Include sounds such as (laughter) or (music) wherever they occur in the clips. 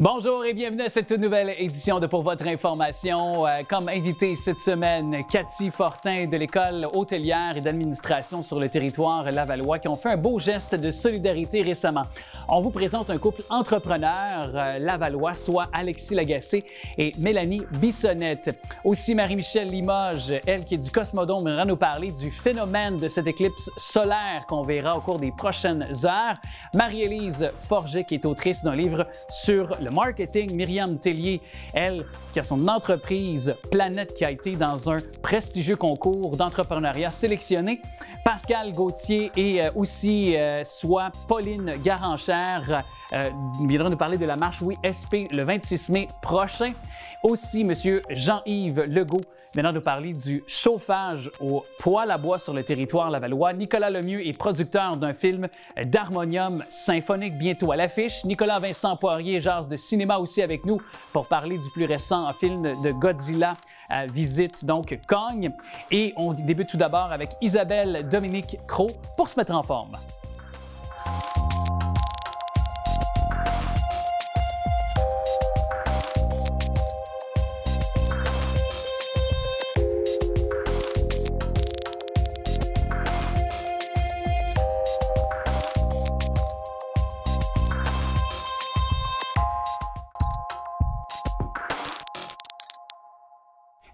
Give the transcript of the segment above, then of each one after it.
Bonjour et bienvenue à cette nouvelle édition de Pour votre information. Euh, comme invité cette semaine, Cathy Fortin de l'école hôtelière et d'administration sur le territoire Lavalois, qui ont fait un beau geste de solidarité récemment. On vous présente un couple entrepreneur euh, lavallois, soit Alexis Lagacé et Mélanie Bissonnette. Aussi Marie-Michel Limoges, elle qui est du Cosmodome, viendra nous parler du phénomène de cette éclipse solaire qu'on verra au cours des prochaines heures. Marie-Élise Forget qui est autrice d'un livre sur le marketing. Myriam Tellier, elle, qui a son entreprise Planète qui a été dans un prestigieux concours d'entrepreneuriat sélectionné. Pascal Gauthier et euh, aussi euh, soit Pauline Garanchère euh, viendront nous parler de la marche Oui SP le 26 mai prochain. Aussi, Monsieur Jean-Yves Legault viendra nous parler du chauffage au poêle à bois sur le territoire lavallois. Nicolas Lemieux est producteur d'un film d'harmonium symphonique bientôt à l'affiche. Nicolas Vincent Poirier jase de cinéma aussi avec nous pour parler du plus récent film de Godzilla, à euh, Visite donc Cogne. Et on débute tout d'abord avec Isabelle Dominique Crow pour se mettre en forme.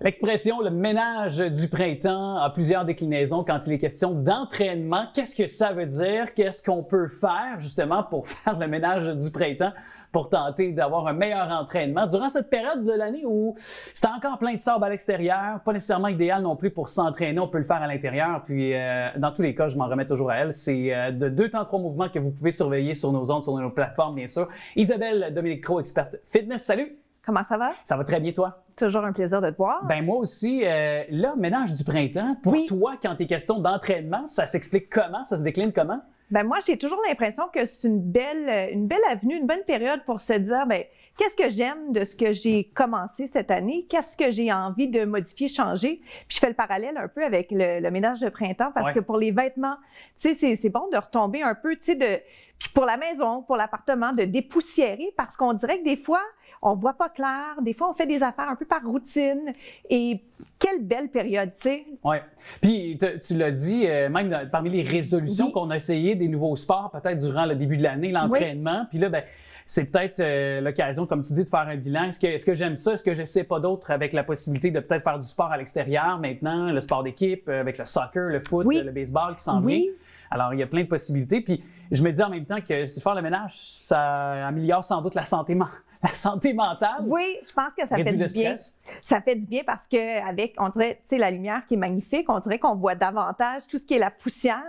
L'expression le ménage du printemps a plusieurs déclinaisons quand il est question d'entraînement. Qu'est-ce que ça veut dire? Qu'est-ce qu'on peut faire justement pour (laughs) faire le ménage du printemps pour tenter d'avoir un meilleur entraînement durant cette période de l'année où c'est encore plein de sable à l'extérieur, pas nécessairement idéal non plus pour s'entraîner. On peut le faire à l'intérieur. Puis euh, dans tous les cas, je m'en remets toujours à elle. C'est euh, de deux temps trois mouvements que vous pouvez surveiller sur nos ondes, sur nos plateformes bien sûr. Isabelle Dominique Cro, experte fitness. Salut! Comment ça va? Ça va très bien, toi? Toujours un plaisir de te voir. Ben moi aussi. le euh, là, ménage du printemps, pour toi, quand il est question d'entraînement, ça s'explique comment? Ça se décline comment? Ben moi, j'ai toujours l'impression que c'est une belle, une belle avenue, une bonne période pour se dire, ben qu'est-ce que j'aime de ce que j'ai commencé cette année? Qu'est-ce que j'ai envie de modifier, changer? Puis je fais le parallèle un peu avec le, ménage de printemps parce que pour les vêtements, tu sais, c'est bon de retomber un peu, tu sais, de... Puis pour la maison, pour l'appartement, de dépoussiérer parce qu'on dirait que des fois, on voit pas clair. Des fois, on fait des affaires un peu par routine. Et quelle belle période, tu sais. Oui. Puis, tu l'as dit, euh, même parmi les résolutions qu'on a essayées des nouveaux sports, peut-être durant le début de l'année, l'entraînement. Puis là, ben, c'est peut-être euh, l'occasion, comme tu dis, de faire un bilan. Est-ce que, j'aime ça? Est-ce que je sais pas d'autre avec la possibilité de peut-être faire du sport à l'extérieur maintenant, le sport d'équipe, euh, avec le soccer, le foot, le baseball qui s'en vient? Oui. Alors, il y a plein de possibilités. Puis, je me dis en même temps que faire le ménage, ça améliore sans doute la santé, (laughs) la santé mentale. Oui, je pense que ça fait du bien. Ça fait du bien parce que avec, on dirait, tu sais, la lumière qui est magnifique, on dirait qu'on voit davantage tout ce qui est la poussière.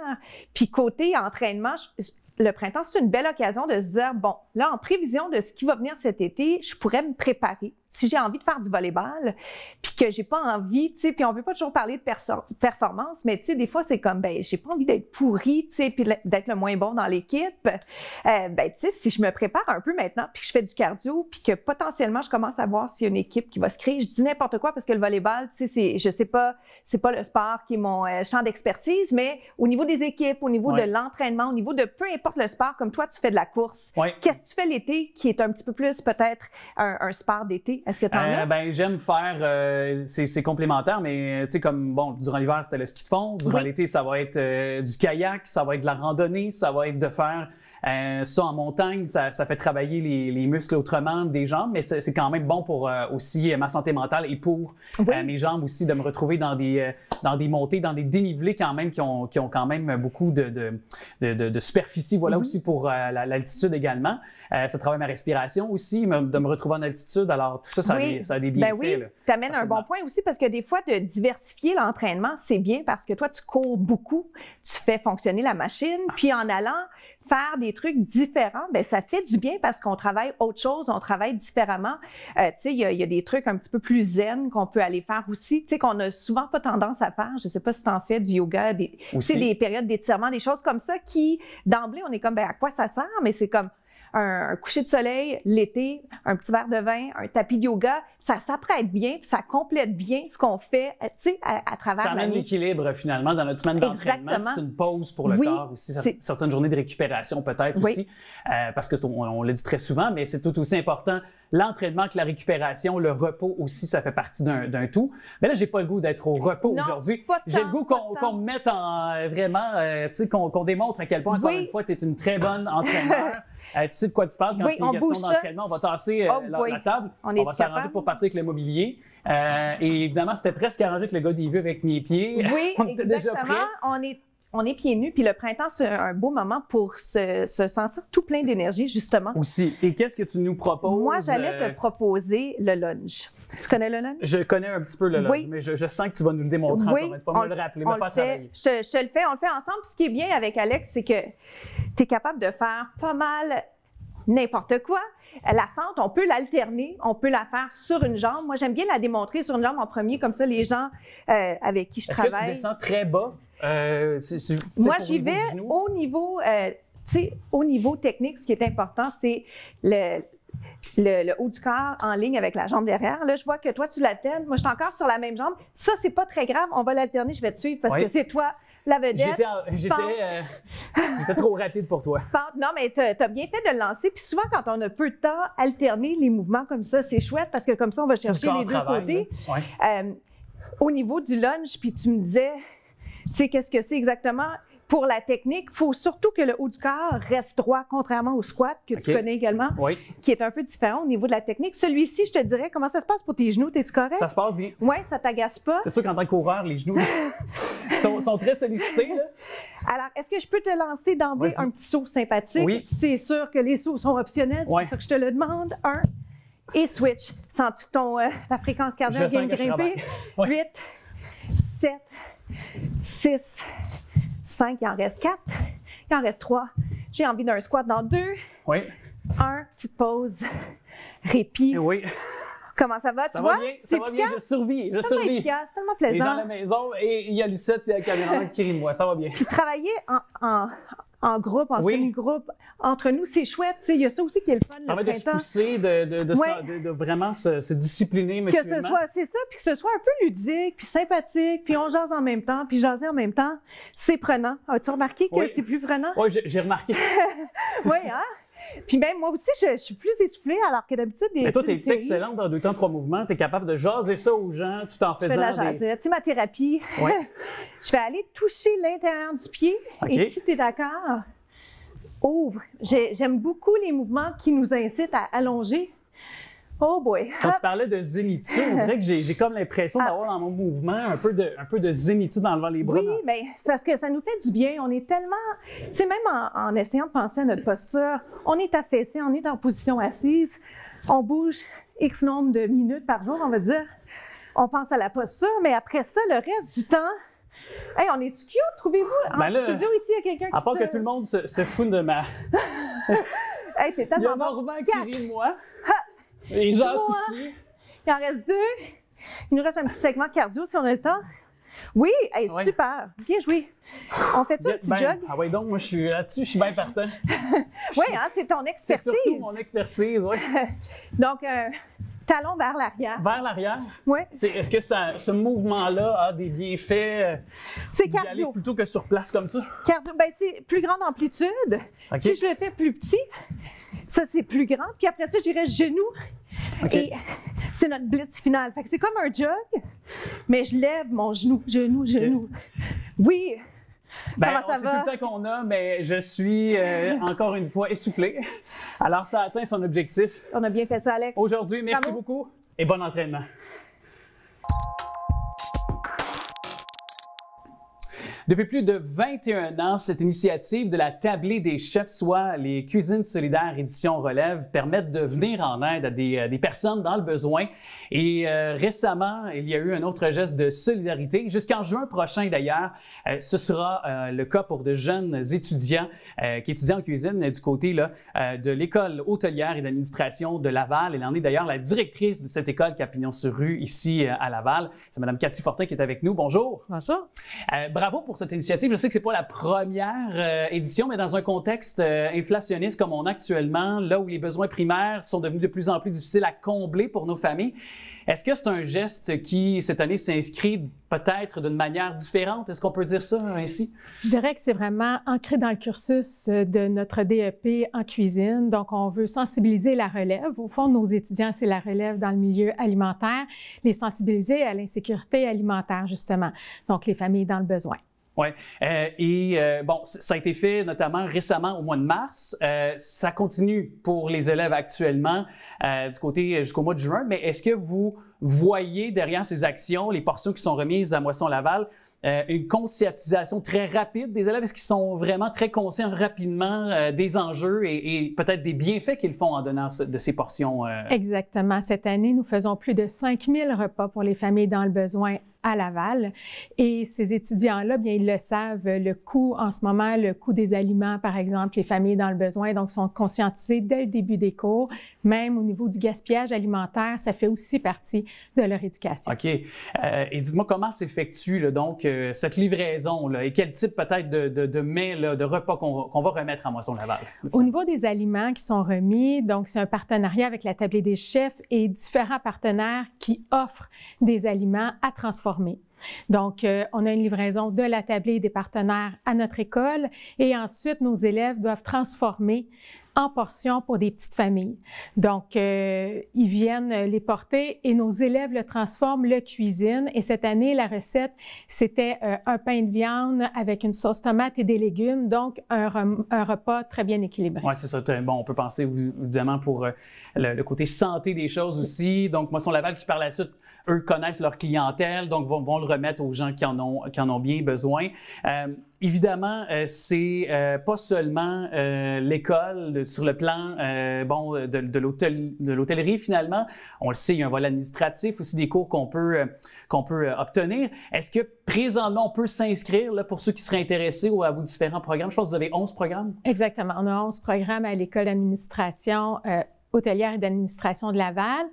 Puis côté entraînement, le printemps, c'est une belle occasion de se dire, bon, là, en prévision de ce qui va venir cet été, je pourrais me préparer si j'ai envie de faire du volleyball, puis que j'ai pas envie, tu sais, puis on veut pas toujours parler de performance, mais tu sais, des fois c'est comme, ben, j'ai pas envie d'être pourri, tu sais, puis d'être le moins bon dans l'équipe. Euh, ben, tu sais, si je me prépare un peu maintenant, puis que je fais du cardio, puis que potentiellement je commence à voir s'il y a une équipe qui va se créer, je dis n'importe quoi parce que le volleyball, tu sais, c'est, je sais pas, c'est pas le sport qui est mon euh, champ d'expertise, mais au niveau des équipes, au niveau de l'entraînement, au niveau de peu importe le sport, comme toi, tu fais de la course. Qu'est-ce que tu fais l'été qui est un petit peu plus peut-être un sport d'été? Est-ce que tu euh, Ben, j'aime faire, euh, c'est complémentaire, mais euh, tu sais, comme, bon, durant l'hiver, c'était le ski de fond. Durant l'été, ça va être euh, du kayak, ça va être de la randonnée, ça va être de faire euh, ça, en montagne, ça, fait travailler les, muscles autrement des jambes, mais c'est quand même bon pour euh, aussi euh, ma santé mentale et pour mes jambes aussi de me retrouver dans des, dans des montées, dans des dénivelés quand même qui ont, qui ont quand même beaucoup de, de, superficie. Voilà mm-hmm. aussi pour l'altitude également. ça travaille ma respiration aussi, de me retrouver en altitude. Alors, tout ça, ça, a, des, bienfaits. Ben oui, tu amènes un bon point aussi parce que des fois, de diversifier l'entraînement, c'est bien parce que toi, tu cours beaucoup, tu fais fonctionner la machine, ah. puis en allant, faire des trucs différents, ben ça fait du bien parce qu'on travaille autre chose, on travaille différemment. Euh, tu sais, il y, y, a des trucs un petit peu plus zen qu'on peut aller faire aussi, tu sais, qu'on a souvent pas tendance à faire. Je sais pas si t'en fais du yoga, des, des périodes d'étirement, des choses comme ça qui, d'emblée, on est comme, ben à quoi ça sert? Mais c'est comme, un, coucher de soleil l'été, un petit verre de vin, un tapis de yoga, ça s'apprête bien, ça complète bien ce qu'on fait, euh, tu sais, à, travers. Ça amène l'équilibre finalement dans notre semaine d'entraînement. C'est une pause pour le corps aussi, certaines journées de récupération peut-être aussi, euh, parce que on, le dit très souvent, mais c'est tout aussi important l'entraînement que la récupération, le repos aussi, ça fait partie d'un tout. Mais là, j'ai pas le goût d'être au repos aujourd'hui. J'ai le goût qu'on me mette en euh, vraiment, tu sais, qu'on démontre à quel point encore une fois tu es une très bonne (laughs) entraîneur. Euh, tu sais de quoi tu parles quand oui, il question d'entraînement. On va tasser euh, oh la, table. On, va s'arranger pour partir avec le mobilier. Euh, et évidemment, c'était presque arrangé que le gars d'Yves avec mes pieds. Oui, (laughs) on était déjà prêt. On est on est pieds nus, puis le printemps, c'est un beau moment pour se, sentir tout plein d'énergie, justement. Aussi. Et qu'est-ce que tu nous proposes? Moi, j'allais te euh, proposer le lunge. Tu connais le lunge? Je connais un petit peu le lunge, mais je, sens que tu vas nous le démontrer oui, encore me le rappeler, me faire travailler. Je, le fais, on le fait ensemble. ce qui est bien avec Alex, c'est que tu es capable de faire pas mal n'importe quoi. La fente, on peut l'alterner, on peut la faire sur une jambe. Moi, j'aime bien la démontrer sur une jambe en premier, comme ça, les gens euh, avec qui je travaille. Est-ce que tu descends très bas euh, Moi, j'y vais au niveau, euh, au niveau technique. Ce qui est important, c'est le, haut du corps en ligne avec la jambe derrière. Là, je vois que toi, tu l'alternes. Moi, je suis encore sur la même jambe. Ça, c'est pas très grave. On va l'alterner. Je vais te suivre parce que c'est toi la vedette. J'étais euh, trop rapide pour toi. non, mais tu as, bien fait de le lancer. Puis souvent, quand on a peu de temps, alterner les mouvements comme ça, c'est chouette parce que comme ça, on va chercher les deux côtés. au niveau du lunge, puis tu me disais, tu sais, qu'est-ce que c'est exactement? Pour la technique, il faut surtout que le haut du corps reste droit, contrairement au squat que tu connais également, qui est un peu différent au niveau de la technique. Celui-ci, je te dirais, comment ça se passe pour tes genoux? T'es-tu correct? Ça se passe bien. Oui, ça t'agace pas. C'est sûr qu'en tant que coureur, les genoux (laughs) sont, très sollicités. Alors, est-ce que je peux te lancer d'emblée un petit saut sympathique? Oui. C'est sûr que les sauts sont optionnels, c'est pour ça que je te le demande. Un, et switch. Sens-tu que ton, euh, la fréquence cardiaque vient de grimper? Oui. 8, 7, 6, 5, il en reste 4, il en reste 3. J'ai envie d'un squat dans 2. Oui. 1, petite pause, répit. Eh oui. Comment ça va? Ça tu va vois? ça va bien, je survis. Je survis. C'est tellement plaisant. Les gens à la maison et il y a Lucette et la caméraman qui rit de moi. Ça va bien. Puis travailler en, en, en groupe, en semi-groupe. Entre nous, c'est chouette. Il y a ça aussi qui est le fun. Le printemps. de se pousser, de, de, de, vraiment se, discipliner mutuellement. Que ce soit, c'est ça, puis que ce soit un peu ludique, puis sympathique, puis on jase en même temps, puis jaser en même temps, c'est prenant. As-tu remarqué que c'est plus prenant? Oui, j'ai remarqué. (laughs) oui, hein? Puis même moi aussi, je, suis plus essoufflée, alors que d'habitude. Mais toi, t'es excellente dans deux temps, trois mouvements. Tu es capable de jaser ça aux gens Tu t'en faisant. Je fais des... Tu sais, ma thérapie, ouais. (laughs) je vais aller toucher l'intérieur du pied. Et si tu es d'accord, ouvre. J'aime beaucoup les mouvements qui nous incitent à allonger Oh boy! Quand tu parlais de zénitude, c'est vrai que j'ai comme l'impression (laughs) ah. d'avoir dans mon mouvement un peu de, peu de zénitude en levant les bras. Oui, mais c'est parce que ça nous fait du bien. On est tellement. Tu sais, même en, essayant de penser à notre posture, on est affaissé, on est en position assise, on bouge X nombre de minutes par jour, on va dire. On pense à la posture, mais après ça, le reste du temps, Hey, on est-tu cute, trouvez-vous? En ben studio, ici, il y a quelqu'un qui. À part que tout le monde se, fout de ma. (laughs) hey, t'es tellement. Il y a qui rit de moi. Les jambes aussi. Il en reste deux. Il nous reste un petit segment cardio si on a le temps. Oui, super. Bien joué. On fait ça petit jog? Ah oui, donc moi je suis là-dessus, je suis bien partant. (laughs) oui, hein, c'est ton expertise. C'est surtout mon expertise, oui. (laughs) donc, euh, Talon vers l'arrière. Vers l'arrière? Oui. Est-ce que ce mouvement-là a des bienfaits euh, C'est cardio. plutôt que sur place comme ça? Cardio, ben c'est plus grande amplitude. Si je le fais plus petit, ça c'est plus grand. Puis après ça, j'irai genou. Et c'est notre blitz final. Fait que c'est comme un jog, mais je lève mon genou, genou, genou. Oui, ben, on ça tout le temps qu'on a, mais je suis euh, (laughs) encore une fois essoufflé. Alors, ça atteint son objectif. On a bien fait ça, Alex. Aujourd'hui, merci beaucoup et bon entraînement. Depuis plus de 21 ans, cette initiative de la tablée des chefs, soit les cuisines solidaires édition relève, permettent de venir en aide à des, euh, personnes dans le besoin. Et euh, récemment, il y a eu un autre geste de solidarité. Jusqu'en juin prochain, d'ailleurs, euh, ce sera le cas pour de jeunes étudiants qui étudient en cuisine du côté là, de l'école hôtelière et d'administration de Laval. Elle en est d'ailleurs la directrice de cette école Capignon-sur-Rue ici à Laval. C'est Mme Cathy Fortin qui est avec nous. Bonjour. Bonjour. bravo pour cette initiative. Je sais que ce n'est pas la première euh, édition, mais dans un contexte euh, inflationniste comme on a actuellement, là où les besoins primaires sont devenus de plus en plus difficiles à combler pour nos familles, est-ce que c'est un geste qui, cette année, s'inscrit peut-être d'une manière différente? Est-ce qu'on peut dire ça ainsi? Je dirais que c'est vraiment ancré dans le cursus euh, de notre DEP en cuisine. Donc, on veut sensibiliser la relève. Au fond, nos étudiants, c'est la relève dans le milieu alimentaire, les sensibiliser à l'insécurité alimentaire, justement. Donc, les familles dans le besoin. Oui. Euh, et euh, bon, ça a été fait notamment récemment au mois de mars. Euh, ça continue pour les élèves actuellement du côté jusqu'au mois de juin. Mais est-ce que vous voyez derrière ces actions, les portions qui sont remises à Moisson-Laval, une conscientisation très rapide des élèves? Est-ce qu'ils sont vraiment très conscients rapidement des enjeux et, et peut-être des bienfaits qu'ils font en donnant de ces portions? Exactement. Cette année, nous faisons plus de 5000 repas pour les familles dans le besoin à Laval. Et ces étudiants-là, bien, ils le savent, le coût en ce moment, le coût des aliments, par exemple, les familles dans le besoin, donc sont conscientisés dès le début des cours. Même au niveau du gaspillage alimentaire, ça fait aussi partie de leur éducation. OK. Euh, et dites-moi, comment s'effectue donc euh, cette livraison là, et quel type peut-être de, de, de mets, de repas qu'on va remettre à Moisson Laval? Au niveau des aliments qui sont remis, donc c'est un partenariat avec la Tablée des chefs et différents partenaires qui offrent des aliments à transformer donc, euh, on a une livraison de la tablée des partenaires à notre école et ensuite, nos élèves doivent transformer en portions pour des petites familles. Donc, euh, ils viennent les porter et nos élèves le transforment, le cuisinent. Et cette année, la recette, c'était euh, un pain de viande avec une sauce tomate et des légumes, donc un, repas très bien équilibré. Oui, c'est ça. Bon, on peut penser évidemment pour le, côté santé des choses aussi. Donc, Moisson Laval qui parle la suite eux connaissent leur clientèle, donc vont, vont le remettre aux gens qui en ont, qui en ont bien besoin. Euh, évidemment, euh, c'est euh, pas seulement l'école sur le plan bon, de, de l'hôtellerie finalement. On le sait, il y a un volet administratif, aussi des cours qu'on peut, qu'on peut obtenir. Est-ce que présentement, on peut s'inscrire pour ceux qui seraient intéressés ou à vos différents programmes? Je pense que vous avez 11 programmes. Exactement. On a 11 programmes à l'école d'administration hôtelière et d'administration de Laval.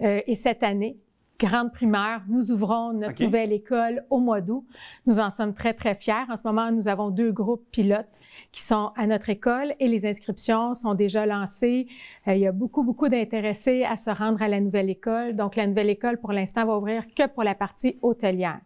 et cette année, grande primaire. Nous ouvrons notre nouvelle école au mois d'août. Nous en sommes très, très fiers. En ce moment, nous avons deux groupes pilotes qui sont à notre école et les inscriptions sont déjà lancées. Euh, il y a beaucoup, beaucoup d'intéressés à se rendre à la nouvelle école. Donc, la nouvelle école, pour l'instant, va ouvrir que pour la partie hôtelière.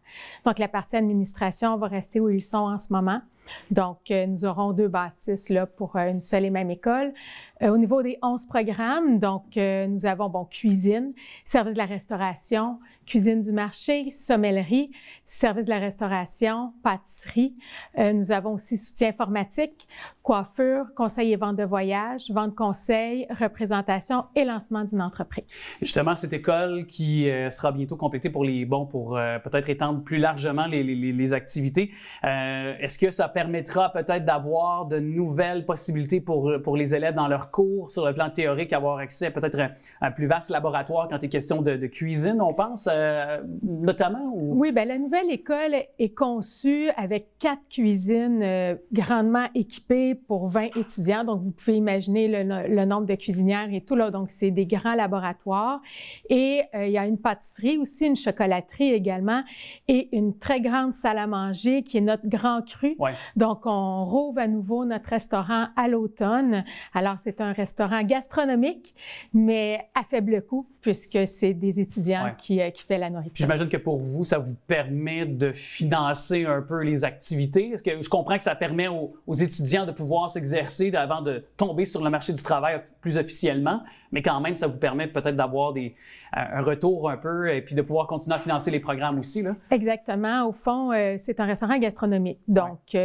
Donc, la partie administration va rester où ils sont en ce moment. Donc, euh, nous aurons deux bâtisses là, pour euh, une seule et même école. Euh, au niveau des 11 programmes, donc euh, nous avons bon cuisine, service de la restauration, cuisine du marché, sommellerie, service de la restauration, pâtisserie. Euh, nous avons aussi soutien informatique, coiffure, conseil et vente de voyage, vente conseil, représentation et lancement d'une entreprise. Justement, cette école qui sera bientôt complétée pour les bons pour peut-être étendre plus largement les, les activités. Est-ce que ça permettra peut-être d'avoir de nouvelles possibilités pour, pour les élèves dans leur cours sur le plan théorique, avoir accès à peut-être un, plus vaste laboratoire quand il est question de, cuisine, on pense, euh, notamment? Oui, bien, la nouvelle école est conçue avec quatre cuisines euh, grandement équipées pour 20 étudiants. Donc, vous pouvez imaginer le, nombre de cuisinières et tout. Là. Donc, c'est des grands laboratoires. Et euh, il y a une pâtisserie aussi, une chocolaterie également, et une très grande salle à manger qui est notre grand cru. Donc, on rouvre à nouveau notre restaurant à l'automne. Alors, c'est c'est un restaurant gastronomique, mais à faible coût, puisque c'est des étudiants qui, euh, qui font la nourriture. J'imagine que pour vous, ça vous permet de financer un peu les activités. Est-ce que je comprends que ça permet aux, étudiants de pouvoir s'exercer avant de tomber sur le marché du travail plus officiellement, mais quand même, ça vous permet peut-être d'avoir des, euh, un retour un peu et puis de pouvoir continuer à financer les programmes aussi. Là. Exactement. Au fond, euh, c'est un restaurant gastronomique. Donc,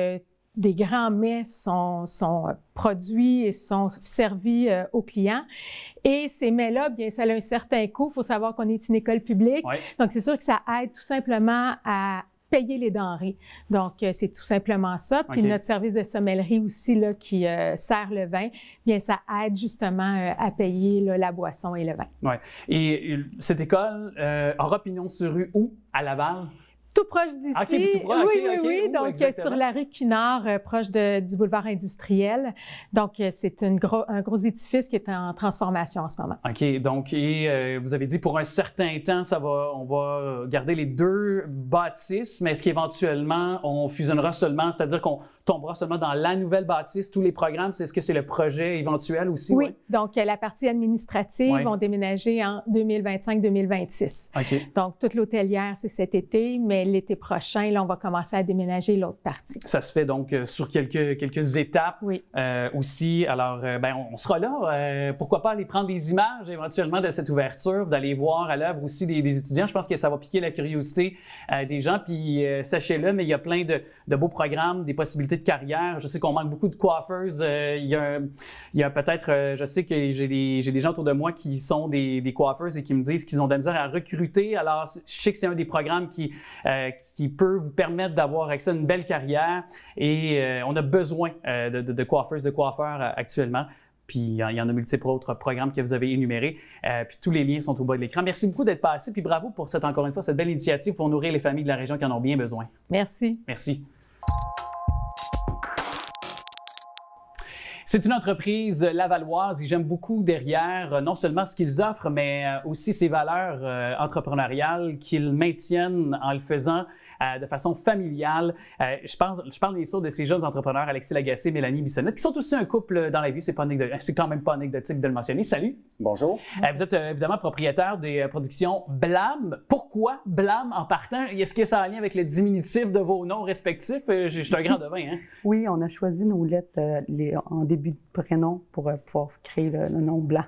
des grands mets sont, euh, produits et sont servis euh, aux clients. Et ces mets-là, bien, ça a un certain coût. Il faut savoir qu'on est une école publique. Donc, c'est sûr que ça aide tout simplement à payer les denrées. Donc, euh, c'est tout simplement ça. Puis notre service de sommellerie aussi, là, qui sert le vin, bien, ça aide justement à payer la boisson et le vin. Et cette école, en opinion sur rue où à Laval? tout proche d'ici. oui, oui, oui. Donc, euh, sur la rue Cunard, euh, proche du boulevard industriel. Donc, euh, c'est gros, un gros édifice qui est en transformation en ce moment. OK. Donc, vous avez dit pour un certain temps, ça va, on va garder les deux bâtisses, mais est-ce qu'éventuellement, on fusionnera seulement, c'est-à-dire qu'on tombera seulement dans la nouvelle bâtisse, tous les programmes. est ce que c'est le projet éventuel aussi? Oui, donc euh, la partie administrative, ouais. déménager en 2025-2026. Donc, toute l'hôtelière, c'est cet été, mais l'été prochain, là, on va commencer à déménager l'autre partie. Ça se fait donc euh, sur quelques, quelques étapes euh, aussi. Alors, ben, on, sera là. pourquoi pas aller prendre des images éventuellement de cette ouverture, d'aller voir à l'œuvre aussi des, étudiants. Je pense que ça va piquer la curiosité des gens. Puis, sachez-le, mais il y a plein de beaux programmes, des possibilités de carrière. Je sais qu'on manque beaucoup de coiffeuses. Euh, il y a, peut-être, euh, je sais que j'ai des, gens autour de moi qui sont des, des coiffeuses et qui me disent qu'ils ont de la misère à recruter. Alors, je sais que c'est un des programmes qui, euh, qui peut vous permettre d'avoir accès à une belle carrière et on a besoin de, de, de coiffeuses, de coiffeurs actuellement puis il y en a multiples autres programmes que vous avez énumérés. puis tous les liens sont au bas de l'écran. Merci beaucoup d'être passé, puis bravo pour cette, encore une fois, cette belle initiative pour nourrir les familles de la région qui en ont bien besoin. Merci. Merci. C'est une entreprise lavalloise et j'aime beaucoup derrière euh, non seulement ce qu'ils offrent, mais euh, aussi ces valeurs euh, entrepreneuriales qu'ils maintiennent en le faisant euh, de façon familiale. Euh, je, pense, je parle des sûr de ces jeunes entrepreneurs, Alexis Lagacé, Mélanie Bissonnette, qui sont aussi un couple euh, dans la vie. C'est, pas c'est quand même pas anecdotique de le mentionner. Salut. Bonjour. vous êtes évidemment propriétaire des productions Blam! Pourquoi Blam en partant? Est-ce que ça a un lien avec le diminutif de vos noms respectifs? Je, suis un grand devin. Hein? (laughs) Oui, on a choisi nos lettres en début de prénom pour pouvoir créer le, nom Blam!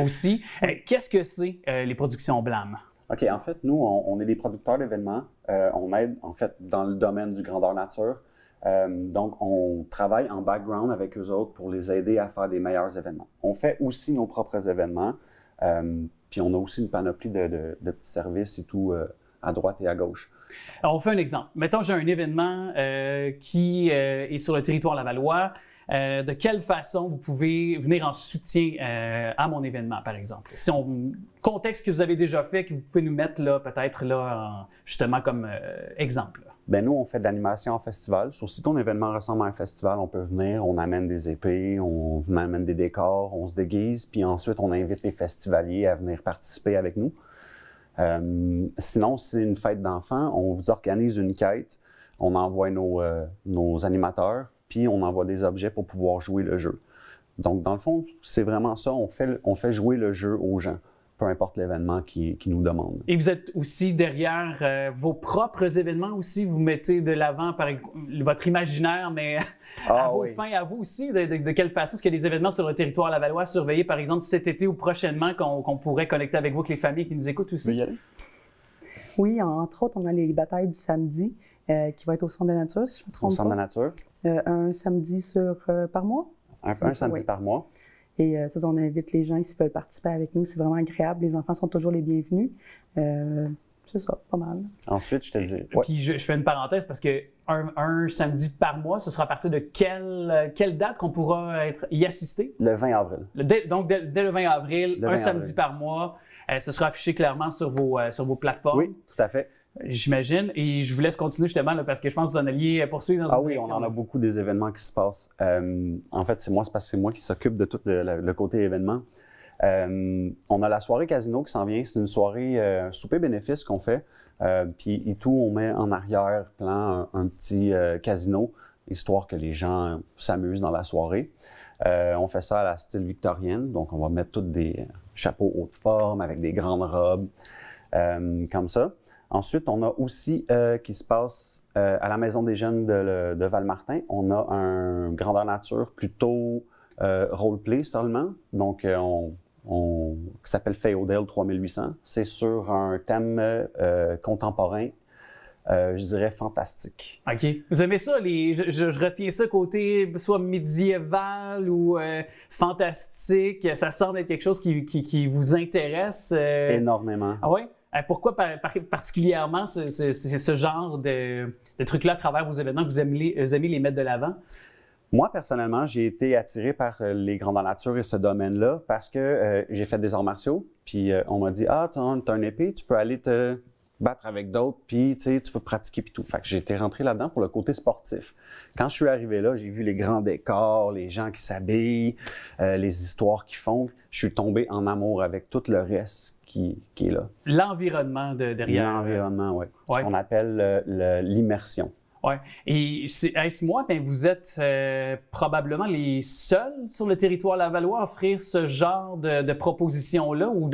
Aussi, qu'est-ce que c'est les productions Blam? OK, en fait, nous, on, est des producteurs d'événements. Euh, on aide, en fait, dans le domaine du grandeur nature. Euh, donc, on travaille en background avec eux autres pour les aider à faire des meilleurs événements. On fait aussi nos propres événements. Euh, puis on a aussi une panoplie de, petits services et tout à droite et à gauche. Alors, on fait un exemple. Mettons, j'ai un événement qui est sur le territoire lavallois. Euh, de quelle façon vous pouvez venir en soutien euh, à mon événement, par exemple. Si on contexte que vous avez déjà fait, que vous pouvez nous mettre là, peut-être là, justement comme euh, exemple. Bien, nous, on fait de l'animation en festival. si ton événement ressemble à un festival, on peut venir, on amène des épées, on amène des décors, on se déguise, puis ensuite, on invite les festivaliers à venir participer avec nous. sinon, si c'est une fête d'enfants, on vous organise une quête, on envoie nos animateurs, puis on envoie des objets pour pouvoir jouer le jeu. Donc, dans le fond, c'est vraiment ça, on fait, on fait jouer le jeu aux gens peu importe l'événement qui, nous demande. Et vous êtes aussi derrière euh, vos propres événements aussi, vous mettez de l'avant par votre imaginaire, mais (laughs) à ah vos fins, à vous aussi, de, quelle façon est-ce qu'il y a des événements sur le territoire lavallois surveillés, par exemple cet été ou prochainement, qu'on pourrait connecter avec vous, que les familles qui nous écoutent aussi? Oui, entre autres, on a les batailles du samedi. Euh, qui vont être au Centre de la Nature, si Au Centre de la Nature. Euh, un samedi sur, euh, par mois. Un, samedi par mois. Et euh, ça, on invite les gens s'ils veulent participer avec nous. C'est vraiment agréable. Les enfants sont toujours les bienvenus. c'est ça, pas mal. Ensuite, je te dis. Puis je, fais une parenthèse parce que un, samedi par mois, ce sera à partir de quelle, quelle date qu'on pourra être, y assister? Le 20 avril. donc, dès, le 20 avril, un samedi par mois, ce sera affiché clairement sur vos, sur vos plateformes. Oui, tout à fait. J'imagine. Et je vous laisse continuer justement parce que je pense que vous en alliez poursuivre dans un Ah oui, on en a beaucoup des événements qui se passent. Euh, en fait, c'est moi, c'est parce que c'est moi qui s'occupe de tout le, côté événement. Euh, on a la soirée casino qui s'en vient. C'est une soirée euh, souper bénéfice qu'on fait. puis et tout, on met en arrière-plan un, petit casino, histoire que les gens s'amusent dans la soirée. on fait ça à la style victorienne, donc on va mettre tous des chapeaux haute forme avec des grandes robes, comme ça. Ensuite, on a aussi euh, qui se passe euh, à la Maison des Jeunes de, de Valmartin. On a un grandeur nature plutôt euh, play seulement. Donc, euh, on, qui s'appelle Feodel 3800. C'est sur un thème contemporain. je dirais fantastique. OK. Vous aimez ça, les... je, retiens ça côté soit médiéval ou fantastique. Ça semble être quelque chose qui, qui vous intéresse. Énormément. Ah ouais? Euh, pourquoi particulièrement ce, ce, genre de, trucs-là à travers vos événements que vous aimez, aimez les mettre de l'avant? Moi, personnellement, j'ai été attiré par euh, les grandes nature et ce domaine-là parce que euh, j'ai fait des arts martiaux. Puis on m'a dit Ah, t'as, as un épée, tu peux aller te, battre avec d'autres, puis tu veux pratiquer, puis tout. Fait que j'étais rentré là-dedans pour le côté sportif. Quand je suis arrivé là, j'ai vu les grands décors, les gens qui s'habillent, euh, les histoires qui font. Je suis tombé en amour avec tout le reste qui, qui est là. L'environnement de, derrière. L'environnement, oui. Ce qu'on appelle l'immersion. Oui. Et ce moi, ben, vous êtes euh, probablement les seuls sur le territoire Lavalois à offrir ce genre de, proposition-là, ou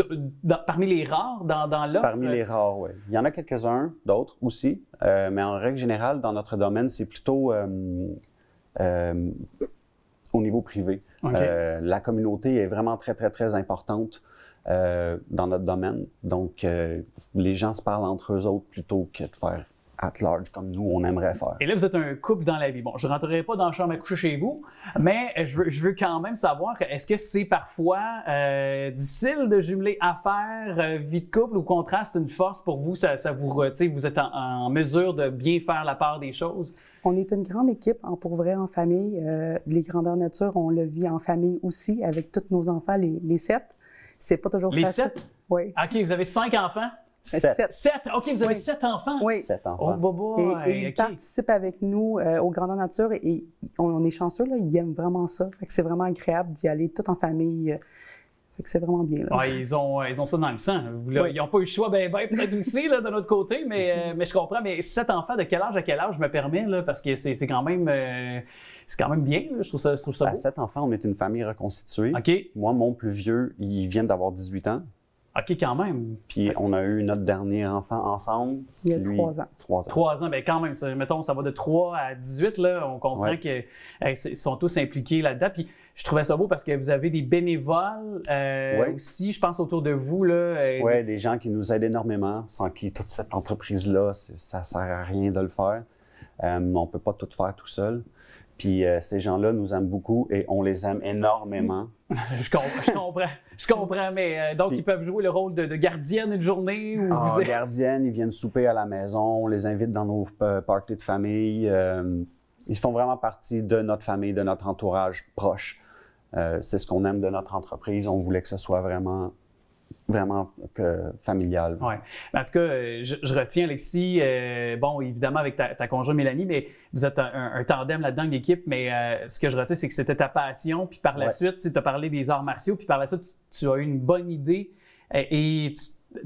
parmi les rares dans, dans l'offre? Parmi les rares, oui. Il y en a quelques-uns, d'autres aussi, euh, mais en règle générale, dans notre domaine, c'est plutôt euh, au niveau privé. la communauté est vraiment très, très, très importante. dans notre domaine. Donc, les gens se parlent entre eux autres plutôt que de faire at large, comme nous, on aimerait faire. Et là, vous êtes un couple dans la vie. Bon, je ne rentrerai pas dans la chambre à coucher chez vous, mais je veux, quand même savoir, est-ce que c'est parfois euh, difficile de jumeler affaires, euh, vie de couple, ou au contraire, c'est une force pour vous, ça, ça vous, vous êtes en, mesure de bien faire la part des choses? On est une grande équipe, en pour vrai, en famille. Euh, les grandeurs nature, on le vit en famille aussi, avec tous nos enfants, les, sept. C'est pas toujours facile. Les sept? Oui. Ah, OK, vous avez cinq enfants? Sept. Sept. OK, vous avez sept enfants. Oui. Sept oh, enfants. ils participent avec nous euh, au Grandeur Nature et, on, est chanceux, là, ils aiment vraiment ça. c'est vraiment agréable d'y aller tout en famille. Euh, c'est vraiment bien. Euh, ils, ont, ça dans le sang. Ils n'ont pas eu le choix, ben, ben de notre côté, (laughs) mais, je comprends. Mais sept enfants, de quel âge à quel âge, je me permets, là, parce que c'est quand même. bien, je trouve ça, je À sept enfants, on est une famille reconstituée. Moi, mon plus vieux, il vient d'avoir 18 ans. OK, quand même. Puis on a eu notre dernier enfant ensemble. Il y a trois ans. Trois ans. Trois quand même, mettons, ça va de 3 à 18, là. On comprend qu'ils sont tous impliqués là-dedans. Puis je trouvais ça beau parce que vous avez des bénévoles euh, aussi, je pense, autour de vous. oui, des gens qui nous aident énormément, sans qui toute cette entreprise-là, ça ne sert à rien de le faire. Euh, on ne peut pas tout faire tout seul. Puis euh, ces gens-là nous aiment beaucoup et on les aime énormément. (laughs) je, comprends, je comprends, je comprends, mais euh, donc ils peuvent jouer le rôle de, de gardienne une journée ou oh, gardienne, ils viennent souper à la maison, on les invite dans nos euh, parties de famille. ils font vraiment partie de notre famille, de notre entourage proche. c'est ce qu'on aime de notre entreprise. On voulait que ce soit vraiment vraiment que familial. Ouais. Ben, en tout cas, euh, je, retiens, Alexis, euh, bon, évidemment avec ta, ta, conjointe Mélanie, mais vous êtes un, tandem là-dedans l'équipe, mais euh, ce que je retiens, c'est que c'était ta passion, puis par la suite, tu as parlé des arts martiaux, puis par la suite, tu, as eu une bonne idée et,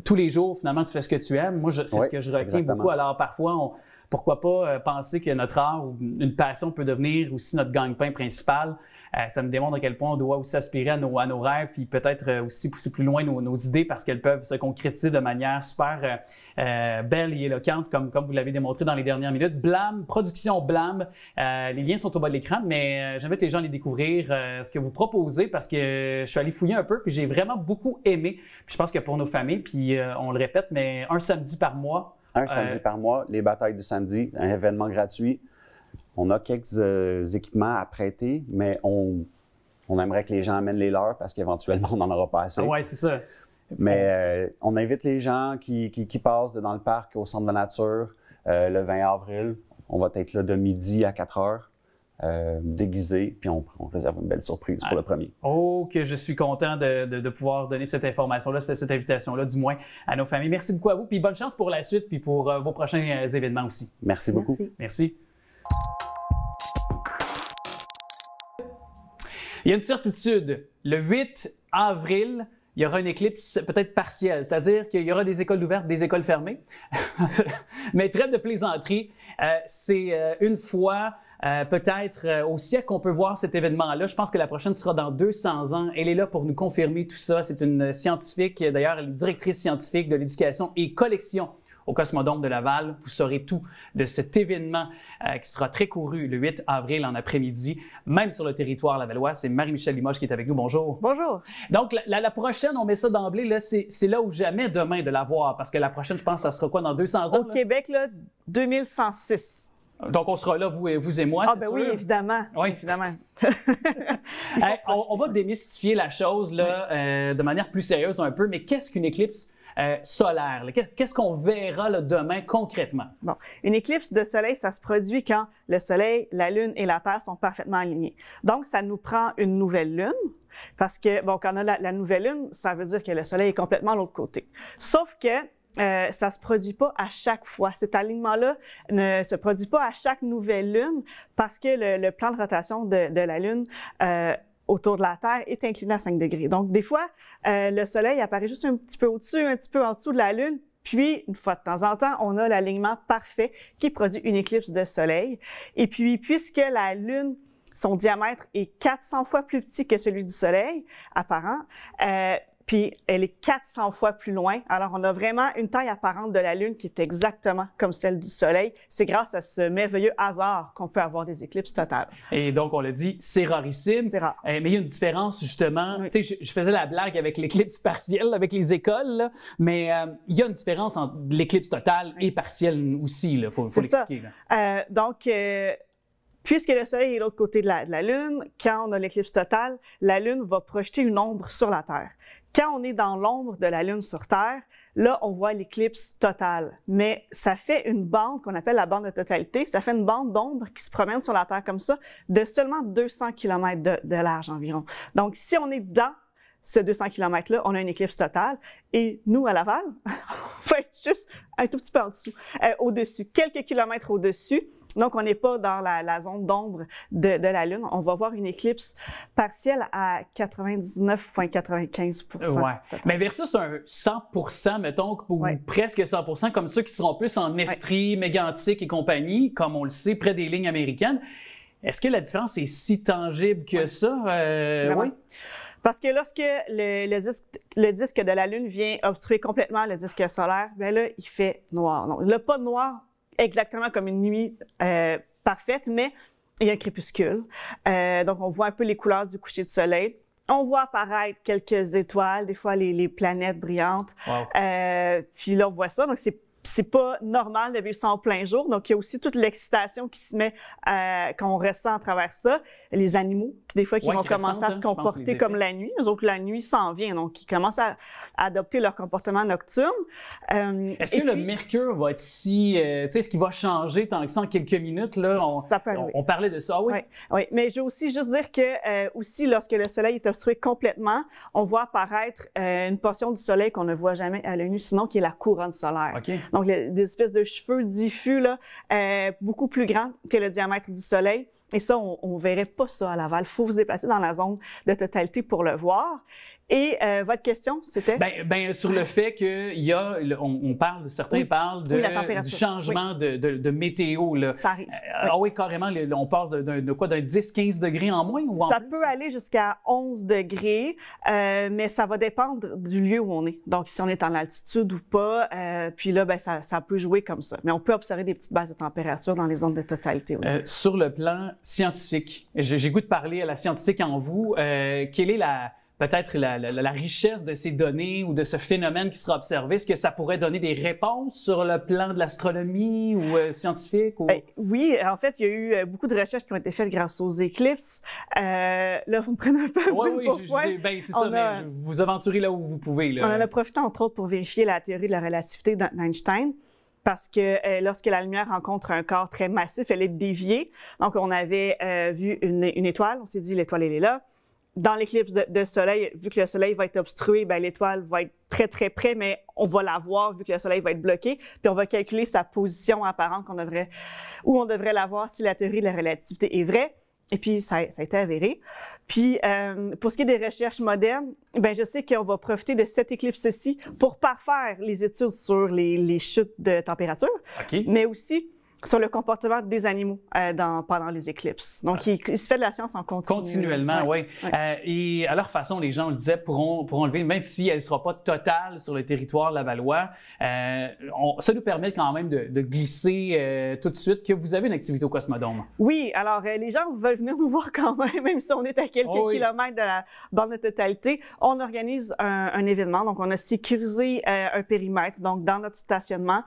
tous les jours, finalement, tu fais ce que tu aimes. Moi, c'est ce que je retiens beaucoup. Alors, parfois, on, pourquoi pas euh, penser que notre art ou une passion peut devenir aussi notre gagne-pain principal? Euh, ça me démontre à quel point on doit aussi aspirer à nos, à nos rêves, puis peut-être euh, aussi pousser plus loin nos, nos idées parce qu'elles peuvent se concrétiser de manière super belle et éloquente, comme, comme vous l'avez démontré dans les dernières minutes. Blam! production Blam! les liens sont au bas de l'écran, mais j'invite les gens à les découvrir, ce que vous proposez, parce que je suis allé fouiller un peu, puis j'ai vraiment beaucoup aimé. je pense que pour nos familles, puis on le répète, mais un samedi par mois, un euh, samedi par mois, les batailles du samedi, un événement gratuit. On a quelques euh, équipements à prêter, mais on, aimerait que les gens amènent les leurs parce qu'éventuellement, on n'en aura pas assez. oui, c'est ça. Mais euh, on invite les gens qui, passent dans le parc au centre de la nature le 20 avril. On va être là de midi à 4 heures. Euh, déguisé, puis on, on, réserve une belle surprise pour le premier. Oh, que je suis content de, pouvoir donner cette information-là, cette, cette invitation-là, du moins, à nos familles. Merci beaucoup à vous, puis bonne chance pour la suite, puis pour euh, vos prochains euh, événements aussi. Merci beaucoup. Merci. Il y a une certitude. Le 8 avril, il y aura une éclipse peut-être partielle, c'est-à-dire qu'il y aura des écoles ouvertes, des écoles fermées. (laughs) Mais très de plaisanterie, euh, c'est euh, une fois euh, peut-être au siècle qu'on peut voir cet événement-là. Je pense que la prochaine sera dans 200 ans. Elle est là pour nous confirmer tout ça. C'est une scientifique, d'ailleurs, directrice scientifique de l'éducation et collection au Cosmodome de Laval. Vous saurez tout de cet événement euh, qui sera très couru le 8 avril en après-midi, même sur le territoire lavallois. C'est Marie-Michel Limoges qui est avec nous. Bonjour. Bonjour. Donc, la, prochaine, on met ça d'emblée, là, c'est, là où jamais demain de la voir, parce que la prochaine, je pense, ça sera quoi dans 200 ans? Au Québec, là, 2106. Donc, on sera là, vous et, vous et moi. Ah, ben oui, évidemment. Oui. Évidemment. (laughs) (laughs) on, va démystifier la chose là, euh, de manière plus sérieuse un peu, mais qu'est-ce qu'une éclipse euh, solaire. Qu'est-ce qu'on verra le demain concrètement? Bon, une éclipse de soleil, ça se produit quand le soleil, la lune et la Terre sont parfaitement alignés. Donc, ça nous prend une nouvelle lune. Parce que, bon, quand on a la, nouvelle lune, ça veut dire que le soleil est complètement de l'autre côté. Sauf que ça euh, ça se produit pas à chaque fois. Cet alignement-là ne se produit pas à chaque nouvelle lune parce que le, plan de rotation de, la lune euh, autour de la Terre est inclinée à 5 degrés. Donc, des fois, euh, le Soleil apparaît juste un petit peu au-dessus, un petit peu en dessous de la Lune, puis, une fois de temps en temps, on a l'alignement parfait qui produit une éclipse de soleil. Et puis, puisque la Lune, son diamètre est 400 fois plus petit que celui du soleil apparent, euh, puis elle est 400 fois plus loin. Alors, on a vraiment une taille apparente de la Lune qui est exactement comme celle du Soleil. C'est grâce à ce merveilleux hasard qu'on peut avoir des éclipses totales. Et donc, on l'a dit, c'est rarissime. C'est rare. Euh, mais il y a une différence, justement. Tu sais, je, faisais la blague avec l'éclipse partielle, avec les écoles, mais euh, il y a une différence entre l'éclipse totale et partielle aussi. Il faut, faut l'expliquer. Euh, donc, Puisque le Soleil est de l'autre côté de la, Lune, quand on a l'éclipse totale, la Lune va projeter une ombre sur la Terre. Quand on est dans l'ombre de la Lune sur Terre, là, on voit l'éclipse totale. Mais ça fait une bande qu'on appelle la bande de totalité. Ça fait une bande d'ombre qui se promène sur la Terre comme ça de seulement 200 km de, de large environ. Donc, si on est dans ce 200 km-là, on a une éclipse totale. Et nous, à Laval, (laughs) on va être juste un tout petit peu en dessous, euh, au-dessus, quelques kilomètres au-dessus. Donc, on n'est pas dans la, zone d'ombre de, la Lune. On va voir une éclipse partielle à 99,95 Oui. Mais versus un 100 mettons, ou presque 100 comme ceux qui seront plus en Estrie, ouais. Mégantic et compagnie, comme on le sait, près des lignes américaines. Est-ce que la différence est si tangible que ça? Euh, oui. Parce que lorsque le, disque, le, disque, de la Lune vient obstruer complètement le disque solaire, bien là, il fait noir. Non, le pas noir exactement comme une nuit euh, parfaite, mais il y a un crépuscule. Euh, donc, on voit un peu les couleurs du coucher de soleil. On voit apparaître quelques étoiles, des fois les, planètes brillantes. Euh, puis là, on voit ça. Donc, c'est c'est pas normal de vivre ça en plein jour. Donc, il y a aussi toute l'excitation qui se met, euh, qu'on ressent à travers ça. Les animaux, des fois, qui vont commencer à se hein, comporter comme la nuit. Eux autres, la nuit s'en vient. Donc, ils commencent à, adopter leur comportement nocturne. Euh, est-ce que le mercure va être si. Euh, tu sais, ce qui va changer tant que ça en quelques minutes? Là, on, ça peut on, on, parlait de ça, ah oui. Oui, mais je veux aussi juste dire que, euh, aussi, lorsque le soleil est obstrué complètement, on voit apparaître une portion du soleil qu'on ne voit jamais à la nuit, sinon qui est la couronne solaire. OK donc des espèces de cheveux diffus, là, euh, beaucoup plus grands que le diamètre du Soleil. Et ça, on ne verrait pas ça à Laval. Il faut se déplacer dans la zone de totalité pour le voir. Et euh, votre question, c'était? Bien, ben, sur le fait qu'il y a, on, parle, certains parlent du changement de, météo. Là. Ça arrive. Euh, ah oui, carrément, on passe de, quoi, d'un 10-15 degrés en moins ou Ça peut aller jusqu'à 11 degrés, euh, mais ça va dépendre du lieu où on est. Donc, si on est en altitude ou pas, puis là, ben, ça, ça, peut jouer comme ça. Mais on peut observer des petites bases de température dans les zones de totalité. sur le plan scientifique, j'ai goût de parler à la scientifique en vous. quelle est la peut-être la, richesse de ces données ou de ce phénomène qui sera observé, est-ce que ça pourrait donner des réponses sur le plan de l'astronomie ou euh, scientifique? Ben, oui, en fait, il y a eu euh, beaucoup de recherches qui ont été faites grâce aux éclipses. Euh, là, vous me prenez un peu ouais, oui, oui, ben, c'est ça, vous aventurez là où vous pouvez. Là. On en a profité, entre autres, pour vérifier la théorie de la relativité d'Einstein parce que lorsque la lumière rencontre un corps très massif, elle est déviée. Donc, on avait vu une, une, étoile, on s'est dit l'étoile, elle est là dans l'éclipse de, soleil, vu que le soleil va être obstrué, ben, l'étoile va être très, très près, mais on va la voir vu que le soleil va être bloqué. Puis on va calculer sa position apparente qu'on devrait, où on devrait la voir si la théorie de la relativité est vraie. Et puis, ça, a été avéré. Puis, euh, pour ce qui est des recherches modernes, ben je sais qu'on va profiter de cette éclipse-ci pour parfaire les études sur les, les chutes de température, mais aussi sur le comportement des animaux euh, dans, pendant les éclipses. Donc, ah. il, se fait de la science en continu. Continuellement, oui. Ouais. Euh, et à leur façon, les gens, le disaient, pourront, pourront lever, même si elle ne sera pas totale sur le territoire de euh, ça nous permet quand même de, glisser euh, tout de suite que vous avez une activité au Cosmodome. Oui, alors les gens veulent venir nous (laughs) voir quand même, même si on est à quelques kilomètres de la bande de totalité. On organise un, événement, donc on a sécurisé un périmètre, donc dans notre stationnement,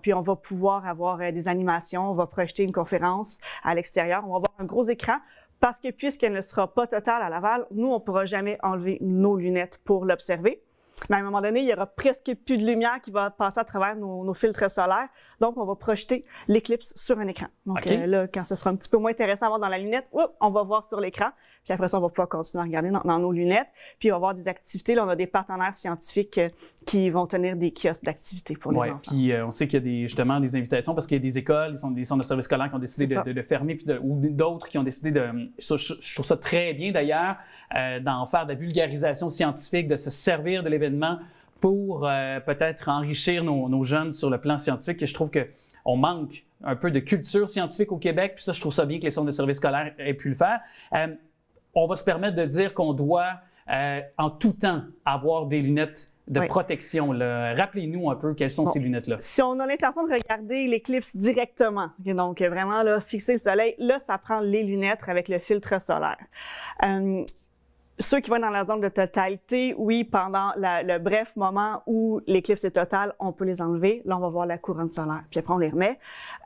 puis on va pouvoir avoir euh, des animations, on va projeter une conférence à l'extérieur, on va avoir un gros écran parce que puisqu'elle ne sera pas totale à Laval, nous, on ne pourra jamais enlever nos lunettes pour l'observer. Mais à un moment donné, il y aura presque plus de lumière qui va passer à travers nos, filtres solaires. Donc, on va projeter l'éclipse sur un écran. Donc euh, là, quand ce sera un petit peu moins intéressant à voir dans la lunette, on va voir sur l'écran. Puis après ça, on va pouvoir continuer à regarder dans, nos lunettes. Puis on va avoir des activités. Là, on a des partenaires scientifiques euh, qui vont tenir des kiosques d'activités pour les ouais, enfants. Puis euh, on sait qu'il y a des, justement des invitations parce qu'il y a des écoles, des centres, des centres de services scolaires qui ont décidé de, fermer, puis ou d'autres qui ont décidé de. Je, trouve ça très bien d'ailleurs euh, d'en faire de la vulgarisation scientifique, de se servir de l'événement pour peut-être enrichir nos, jeunes sur le plan scientifique. Et je trouve que on manque un peu de culture scientifique au Québec. Puis ça, je trouve ça bien que les centres de services scolaires aient pu le faire on va se permettre de dire qu'on doit euh, en tout temps avoir des lunettes de protection. Rappelez-nous un peu quelles sont ces lunettes-là. Si on a l'intention de regarder l'éclipse directement, donc vraiment là, fixer le soleil, là, ça prend les lunettes avec le filtre solaire. Euh, ceux qui vont dans la zone de totalité, oui, pendant le bref moment où l'éclipse est totale, on peut les enlever. Là, on va voir la couronne solaire, puis après, on les remet.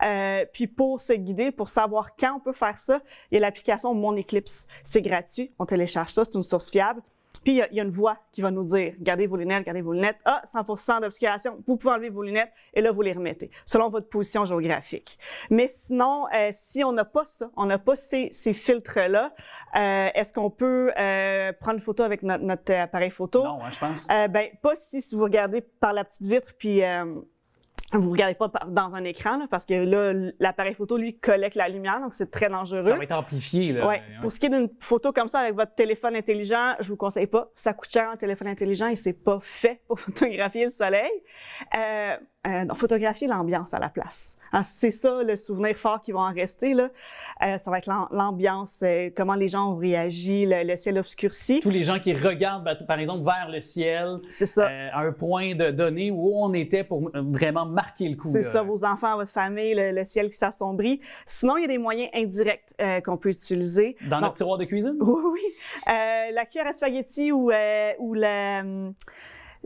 Euh, puis pour se guider, pour savoir quand on peut faire ça, il y a l'application Mon Éclipse. C'est gratuit, on télécharge ça, c'est une source fiable. Puis il y, a une voix qui va nous dire gardez vos lunettes, gardez vos lunettes. Ah, 100 d'obscuration, vous pouvez enlever vos lunettes et là, vous les remettez, selon votre position géographique. Mais sinon, euh, si on n'a pas ça, on n'a pas ces, filtres-là, euh, est-ce qu'on peut euh, prendre une photo avec notre, appareil photo? Non, hein, je pense. ben, pas si, si vous regardez par la petite vitre, puis vous regardez pas dans un écran là, parce que là l'appareil photo lui collecte la lumière donc c'est très dangereux. Ça va être amplifié là. Ouais. Pour ce qui est d'une photo comme ça avec votre téléphone intelligent, je vous conseille pas. Ça coûte cher un téléphone intelligent et c'est pas fait pour (laughs) photographier le soleil. Euh, euh, donc photographier l'ambiance à la place. Ah, c'est ça le souvenir fort qui va en rester. Là. Euh, ça va être l'ambiance, euh, comment les gens ont réagi, le, ciel obscurci. Tous les gens qui regardent, ben, par exemple, vers le ciel, ça. à euh, un point de donné où on était pour vraiment marquer le coup. C'est ça, vos enfants, votre famille, le, ciel qui s'assombrit. Sinon, il y a des moyens indirects qu'on peut utiliser. Dans notre tiroir de cuisine? (laughs) Oui, oui. la cuillère à spaghetti ou, ou la... Hum,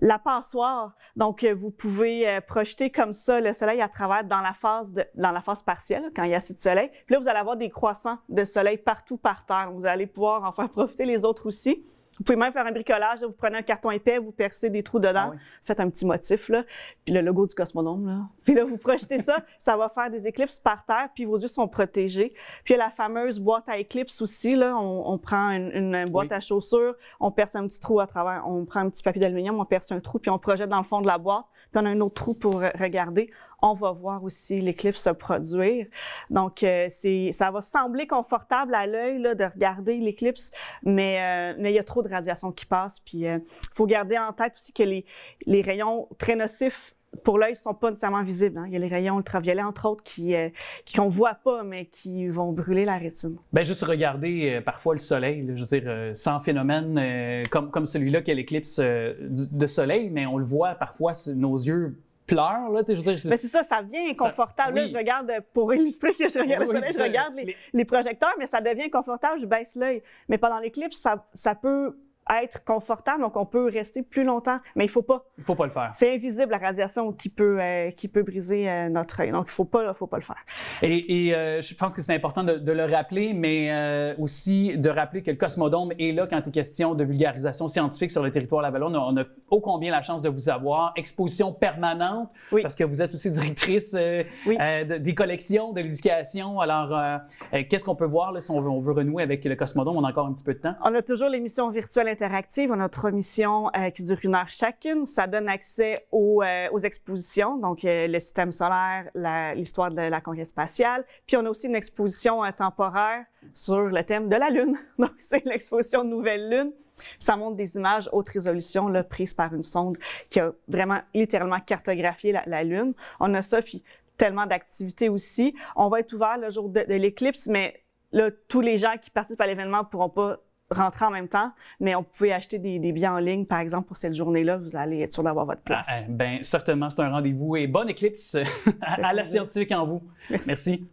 la passoire. Donc, euh, vous pouvez euh, projeter comme ça le soleil à travers dans la phase, de, dans la phase partielle, quand il y a assez de soleil. Puis là, vous allez avoir des croissants de soleil partout par terre. vous allez pouvoir en faire profiter les autres aussi. Vous pouvez même faire un bricolage. vous prenez un carton épais, vous percez des trous dedans, ah faites un petit motif, là, puis le logo du Cosmodome. Là. (laughs) Puis là, vous projetez ça, ça va faire des éclipses par terre, puis vos yeux sont protégés. Puis il y a la fameuse boîte à éclipses aussi. Là, on, prend une, boîte à chaussures, on perce un petit trou à travers, on prend un petit papier d'aluminium, on perce un trou, puis on projette dans le fond de la boîte, puis on a un autre trou pour regarder on va voir aussi l'éclipse se produire. Donc, euh, ça va sembler confortable à l'œil de regarder l'éclipse, euh, mais, il y a trop de radiation qui passe. Puis, il euh, faut garder en tête aussi que les, rayons très nocifs pour l'œil ne sont pas nécessairement visibles. Hein. Il y a les rayons ultraviolets, entre autres, qui qu'on ne voit pas, mais qui vont brûler la rétine. Bien, juste regarder parfois le soleil, je veux dire, sans phénomène comme, comme celui-là qui est l'éclipse de soleil, mais on le voit parfois, nos yeux Là, je veux dire, mais ben, c'est ça, ça devient inconfortable. là, je regarde, euh, pour illustrer que je regarde je regarde les, projecteurs, mais ça devient confortable. je baisse l'œil. Mais pendant l'éclipse, ça, ça peut être confortable, donc on peut rester plus longtemps, mais il faut pas. Il faut pas le faire. C'est invisible la radiation qui peut euh, qui peut briser euh, notre œil, donc il faut pas, faut pas le faire. Et, euh, je pense que c'est important de, le rappeler, mais aussi de rappeler que le Cosmodome est là quand il est question de vulgarisation scientifique sur le territoire de la Vallée On a ô combien la chance de vous avoir, exposition permanente, oui. parce que vous êtes aussi directrice des collections, de l'éducation. Alors qu'est-ce qu'on peut voir si on veut, on veut renouer avec le Cosmodome On a encore un petit peu de temps. On a toujours l'émission virtuelle interactive on a trois missions euh, qui durent une heure chacune. Ça donne accès aux, euh, expositions, donc euh, le système solaire, l'histoire de la conquête spatiale. Puis on a aussi une exposition temporaire sur le thème de la Lune. (laughs) Donc c'est l'exposition Nouvelle Lune. ça montre des images haute résolution prises par une sonde qui a vraiment littéralement cartographié la, Lune. On a ça, puis tellement d'activités aussi. On va être ouvert le jour de, l'éclipse, mais tous les gens qui participent à l'événement ne pourront pas rentrer en même temps, mais on pouvait acheter des, des billets en ligne, par exemple, pour cette journée-là, vous allez être sûr d'avoir votre place. Ah, eh ben, certainement, c'est un rendez-vous et bonne éclipse (laughs) à, la scientifique en vous. Merci.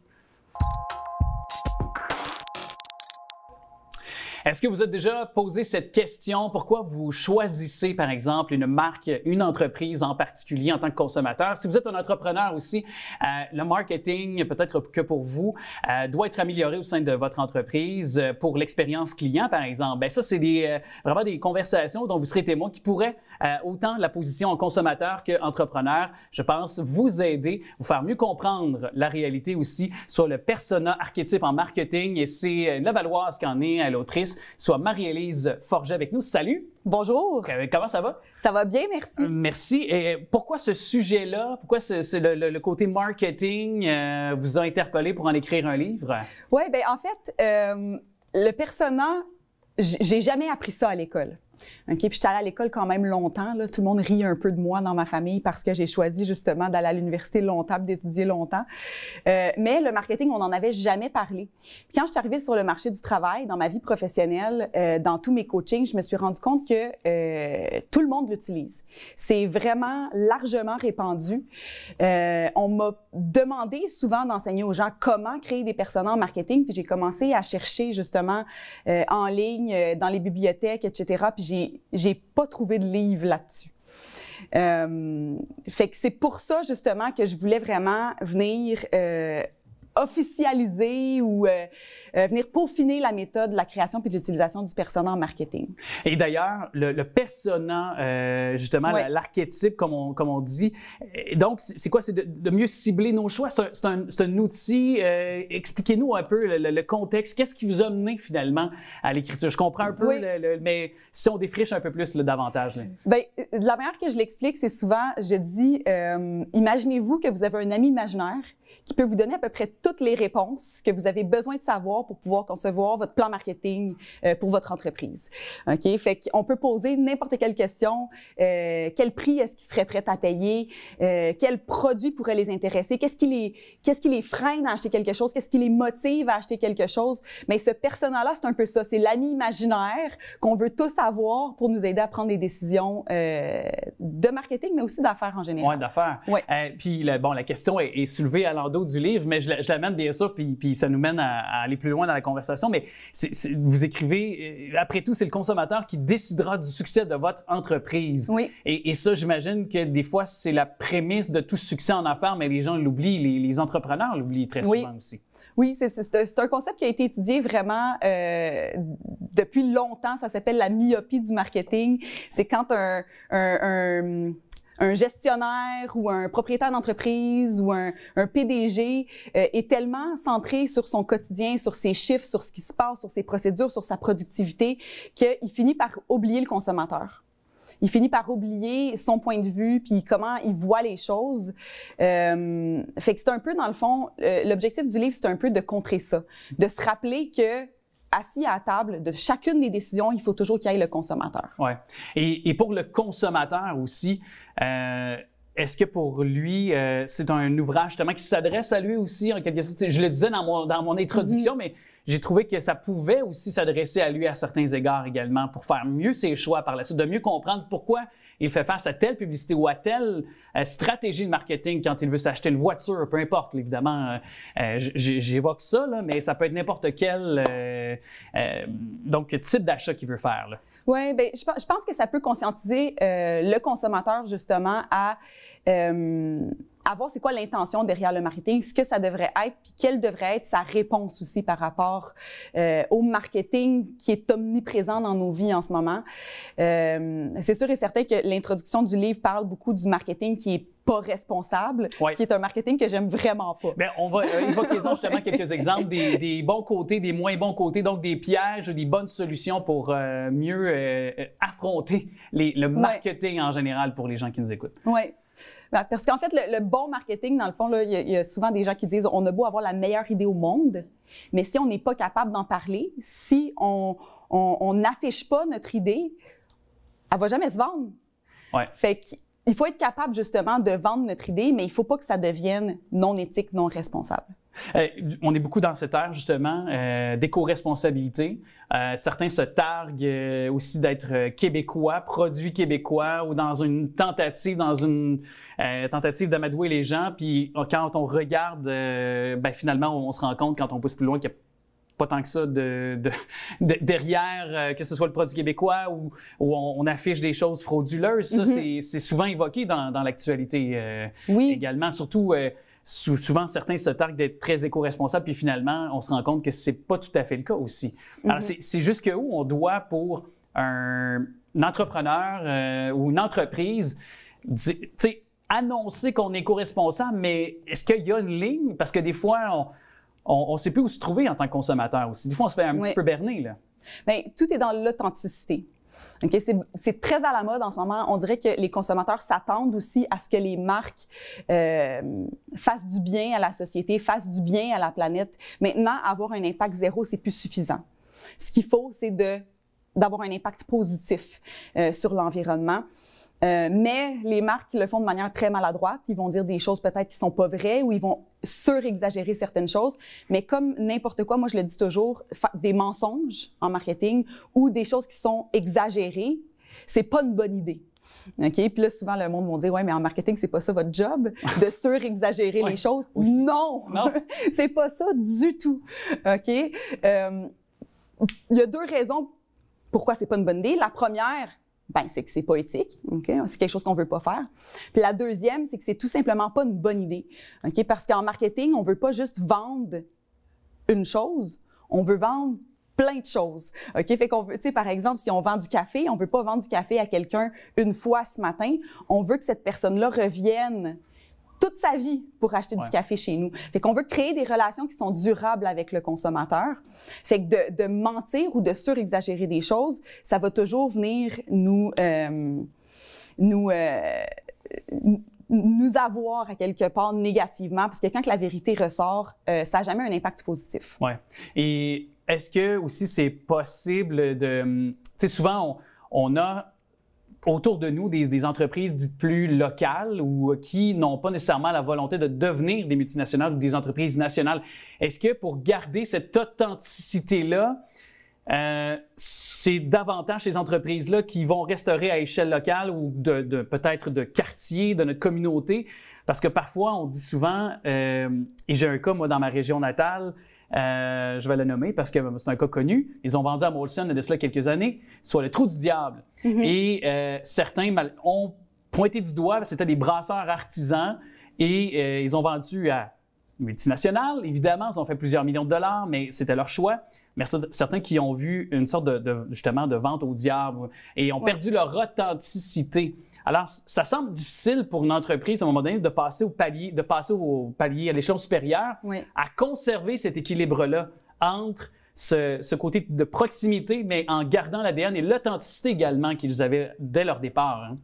Est-ce que vous êtes déjà posé cette question? Pourquoi vous choisissez, par exemple, une marque, une entreprise en particulier en tant que consommateur? Si vous êtes un entrepreneur aussi, euh, le marketing, peut-être que pour vous, euh, doit être amélioré au sein de votre entreprise euh, pour l'expérience client, par exemple. Bien, ça, c'est des, vraiment des conversations dont vous serez témoin qui pourraient, autant la position en consommateur qu'entrepreneur, je pense, vous aider, vous faire mieux comprendre la réalité aussi sur le persona archétype en marketing. Et c'est la qui en est l'autrice soit Marie-Élise Forget avec nous. Salut! Bonjour! Euh, comment ça va? Ça va bien, merci. Euh, merci. Et euh, pourquoi ce sujet-là, pourquoi le, côté marketing vous a interpellé pour en écrire un livre? Oui, bien en fait, euh, le persona, j'ai jamais appris ça à l'école puis j'étais allée à l'école quand même longtemps. Là. Tout le monde rit un peu de moi dans ma famille parce que j'ai choisi justement d'aller à l'université longtemps, d'étudier longtemps. Euh, mais le marketing, on n'en avait jamais parlé. Puis quand je suis arrivée sur le marché du travail, dans ma vie professionnelle, euh, dans tous mes coachings, je me suis rendue compte que euh, tout le monde l'utilise. C'est vraiment largement répandu. on m'a demandé souvent d'enseigner aux gens comment créer des personnages en marketing, puis j'ai commencé à chercher justement en ligne, dans les bibliothèques, etc j'ai pas trouvé de livre là-dessus. Euh, fait que c'est pour ça justement que je voulais vraiment venir euh, officialiser ou euh, euh, venir peaufiner la méthode de la création puis de l'utilisation du persona en marketing. Et d'ailleurs, le, le, euh, justement, l'archétype, comme on, comme on dit, euh, donc c'est quoi? C'est de, mieux cibler nos choix. C'est un, un, outil. Expliquez-nous un peu le, contexte. Qu'est-ce qui vous a mené finalement à l'écriture? Je comprends un peu, mais si on défriche un peu plus le davantage. Ben, la manière que je l'explique, c'est souvent, je dis, imaginez-vous que vous avez un ami imaginaire qui peut vous donner à peu près toutes les réponses que vous avez besoin de savoir pour pouvoir concevoir votre plan marketing euh, pour votre entreprise. OK? Fait qu'on peut poser n'importe quelle question. Euh, quel prix est-ce qu'ils seraient prêts à payer? Quels euh, quel produit pourrait les intéresser? Qu'est-ce qui les, qu'est-ce qui les freine à acheter quelque chose? Qu'est-ce qui les motive à acheter quelque chose? Mais ce persona-là, c'est un peu ça. C'est l'ami imaginaire qu'on veut tous avoir pour nous aider à prendre des décisions de marketing, mais aussi d'affaires en général. Oui, d'affaires. Ouais. puis, bon, la question est, soulevée à l'endroit du livre, mais je, l'amène bien sûr, puis, ça nous mène à, aller plus loin dans la conversation. Mais vous écrivez, euh, après tout, c'est le consommateur qui décidera du succès de votre entreprise. Oui. Et, ça, j'imagine que des fois, c'est la prémisse de tout succès en affaires, mais les gens l'oublient, les, entrepreneurs l'oublient très souvent aussi. Oui, c'est un concept qui a été étudié vraiment euh, depuis longtemps. Ça s'appelle la myopie du marketing. C'est quand un un gestionnaire ou un propriétaire d'entreprise ou un, PDG euh, est tellement centré sur son quotidien, sur ses chiffres, sur ce qui se passe, sur ses procédures, sur sa productivité, qu'il finit par oublier le consommateur il finit par oublier son point de vue puis comment il voit les choses. Euh, fait que c'est un peu dans le fond euh, l'objectif du livre, c'est un peu de contrer ça, de se rappeler que assis à table de chacune des décisions, il faut toujours qu'il y ait le consommateur. Ouais. Et, et pour le consommateur aussi, euh, est-ce que pour lui, euh, c'est un ouvrage justement qui s'adresse à lui aussi en quelque sorte? Je le disais dans mon, introduction, mhm. mais j'ai trouvé que ça pouvait aussi s'adresser à lui à certains égards également pour faire mieux ses choix par la suite, de mieux comprendre pourquoi il fait face à telle publicité ou à telle euh, stratégie de marketing quand il veut s'acheter une voiture, peu importe. Évidemment, j'évoque ça, mais ça peut être n'importe quel donc, type d'achat qu'il veut faire. Oui, ben, je, pense que ça peut conscientiser euh, le consommateur justement à euh, à c'est quoi l'intention derrière le marketing, ce que ça devrait être, puis quelle devrait être sa réponse aussi par rapport euh, au marketing qui est omniprésent dans nos vies en ce moment. Euh, c'est sûr et certain que l'introduction du livre parle beaucoup du marketing qui est pas responsable, qui est un marketing que j'aime vraiment pas. Bien, on va euh, évoquer justement (laughs) quelques exemples des, bons côtés, des moins bons côtés, donc des pièges, des bonnes solutions pour mieux affronter le marketing en général pour les gens qui nous écoutent. Oui. Parce qu'en fait, le, bon marketing, dans le fond, il y, a souvent des gens qui disent on a beau avoir la meilleure idée au monde, mais si on n'est pas capable d'en parler, si on n'affiche pas notre idée, elle va jamais se vendre. Il faut être capable justement de vendre notre idée, mais il ne faut pas que ça devienne non éthique, non responsable. Euh, on est beaucoup dans cette ère, justement, euh, d'éco-responsabilité. Euh, certains se targuent aussi d'être québécois, produits québécois, ou dans une tentative, dans une tentative d'amadouer les gens. Puis quand on regarde, ben, finalement, on, se rend compte, quand on pousse plus loin, qu'il n'y a pas tant que ça derrière, que ce soit le produit québécois ou, on, affiche des choses frauduleuses. Ça, mm-hmm. c'est souvent évoqué dans, dans l'actualité également, surtout souvent, certains se targuent d'être très éco-responsables, puis finalement, on se rend compte que ce n'est pas tout à fait le cas aussi. Alors, mhm. c'est jusque où on doit, pour un, entrepreneur euh, ou une entreprise, annoncer qu'on est éco-responsable, mais est-ce qu'il y a une ligne? Parce que des fois, on ne sait plus où se trouver en tant que consommateur aussi. Des fois, on se fait un petit peu berner. Ben, tout est dans l'authenticité c'est très à la mode en ce moment. On dirait que les consommateurs s'attendent aussi à ce que les marques euh, fassent du bien à la société, fassent du bien à la planète. Maintenant, avoir un impact zéro, c'est plus suffisant. Ce qu'il faut, c'est d'avoir un impact positif euh, sur l'environnement. Euh, mais les marques le font de manière très maladroite. Ils vont dire des choses peut-être qui sont pas vraies ou ils vont surexagérer certaines choses. Mais comme n'importe quoi, moi je le dis toujours, des mensonges en marketing ou des choses qui sont exagérées, c'est pas une bonne idée. OK? Puis là, souvent, le monde va dire Ouais, mais en marketing, c'est pas ça votre job, de (laughs) surexagérer exagérer les choses. Non! non. (laughs) c'est pas ça du tout. OK? Euh, il y a deux raisons pourquoi c'est pas une bonne idée. La première, ben, c'est que c'est pas éthique. C'est quelque chose qu'on veut pas faire. Puis la deuxième, c'est que c'est tout simplement pas une bonne idée. ok Parce qu'en marketing, on veut pas juste vendre une chose, on veut vendre plein de choses. OK? Fait qu'on veut, tu sais, par exemple, si on vend du café, on veut pas vendre du café à quelqu'un une fois ce matin. On veut que cette personne-là revienne toute sa vie pour acheter du café chez nous. Fait qu'on veut créer des relations qui sont durables avec le consommateur. Fait que de, mentir ou de surexagérer des choses, ça va toujours venir nous euh, nous euh, nous avoir à quelque part négativement, parce que quand la vérité ressort, euh, ça n'a jamais un impact positif. Ouais. Et est-ce que aussi c'est possible de, tu sais, souvent on, on a autour de nous des, entreprises dites plus locales ou euh, qui n'ont pas nécessairement la volonté de devenir des multinationales ou des entreprises nationales. Est-ce que pour garder cette authenticité-là, euh, c'est davantage ces entreprises-là qui vont restaurer à échelle locale ou de, peut-être de quartier, de notre communauté? Parce que parfois, on dit souvent, euh, et j'ai un cas, moi, dans ma région natale, euh, je vais le nommer parce que ben, c'est un cas connu. Ils ont vendu à Molson il y a de cela quelques années, soit le trou du diable. Mhm. Et euh, certains ont pointé du doigt, c'était des brasseurs artisans et euh, ils ont vendu à multinationale, évidemment, ils ont fait plusieurs millions de dollars, mais c'était leur choix. Mais certains qui ont vu une sorte de, justement de vente au diable et ont perdu leur authenticité. Alors, ça semble difficile pour une entreprise à un moment donné de passer au palier, de passer au palier à l'échelon supérieur, à conserver cet équilibre-là entre ce, côté de proximité, mais en gardant l'ADN et l'authenticité également qu'ils avaient dès leur départ. Hein.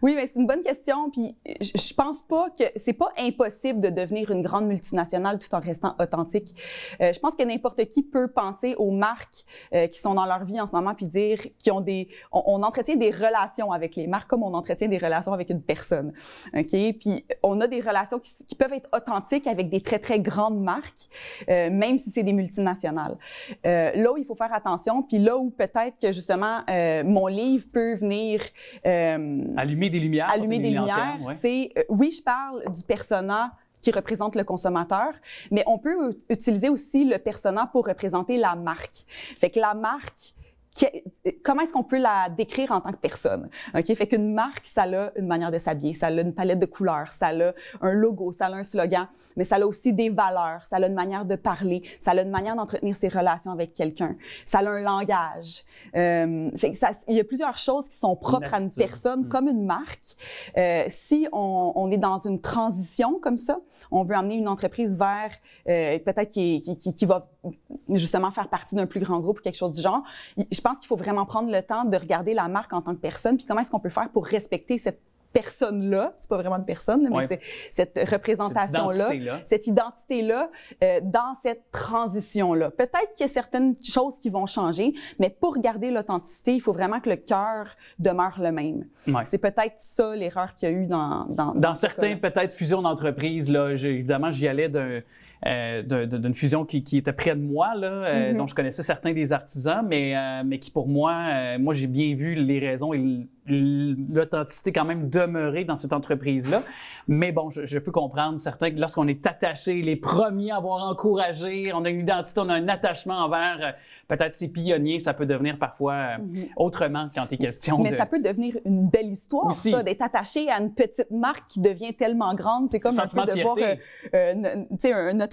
Oui, mais c'est une bonne question. Puis je pense pas que c'est pas impossible de devenir une grande multinationale tout en restant authentique. Euh, je pense que n'importe qui peut penser aux marques euh, qui sont dans leur vie en ce moment puis dire qu'on ont des, on, entretient des relations avec les marques comme on entretient des relations avec une personne. Ok, puis on a des relations qui, peuvent être authentiques avec des très très grandes marques, euh, même si c'est des multinationales. Euh, là où il faut faire attention, puis là où peut-être que justement euh, mon livre peut venir euh, allumer des lumières, allumer des, lumières, c'est oui, je parle du persona qui représente le consommateur, mais on peut utiliser aussi le persona pour représenter la marque. Fait que la marque, comment est-ce qu'on peut la décrire en tant que personne? OK? Fait qu'une marque, ça a une manière de s'habiller, ça a une palette de couleurs, ça a un logo, ça a un slogan, mais ça a aussi des valeurs, ça a une manière de parler, ça a une manière d'entretenir ses relations avec quelqu'un, ça a un langage. Euh, fait ça, il y a plusieurs choses qui sont propres à une personne mm. comme une marque. Euh, si on, est dans une transition comme ça, on veut amener une entreprise vers euh, peut-être qui, va justement faire partie d'un plus grand groupe ou quelque chose du genre, je je pense qu'il faut vraiment prendre le temps de regarder la marque en tant que personne, puis comment est-ce qu'on peut faire pour respecter cette personne-là, c'est pas vraiment une personne, mais c'est cette représentation-là, cette identité-là, euh, dans cette transition-là. Peut-être qu'il y a certaines choses qui vont changer, mais pour garder l'authenticité, il faut vraiment que le cœur demeure le même. C'est peut-être ça l'erreur qu'il y a eu dans... Dans, certains, peut-être, fusions d'entreprises, évidemment, j'y allais d'un euh, d'une fusion qui, était près de moi, là, euh, mm-hmm. dont je connaissais certains des artisans, mais, euh, mais qui pour moi, moi j'ai bien vu les raisons et l'authenticité quand même demeurer dans cette entreprise-là. Mais bon, je, peux comprendre certains que lorsqu'on est attaché, les premiers à avoir encouragé, on a une identité, on a un attachement envers peut-être ces pionniers, ça peut devenir parfois mm-hmm. autrement quand il est question. Mais ça peut devenir une belle histoire, Aussi. d'être attaché à une petite marque qui devient tellement grande. C'est comme un peu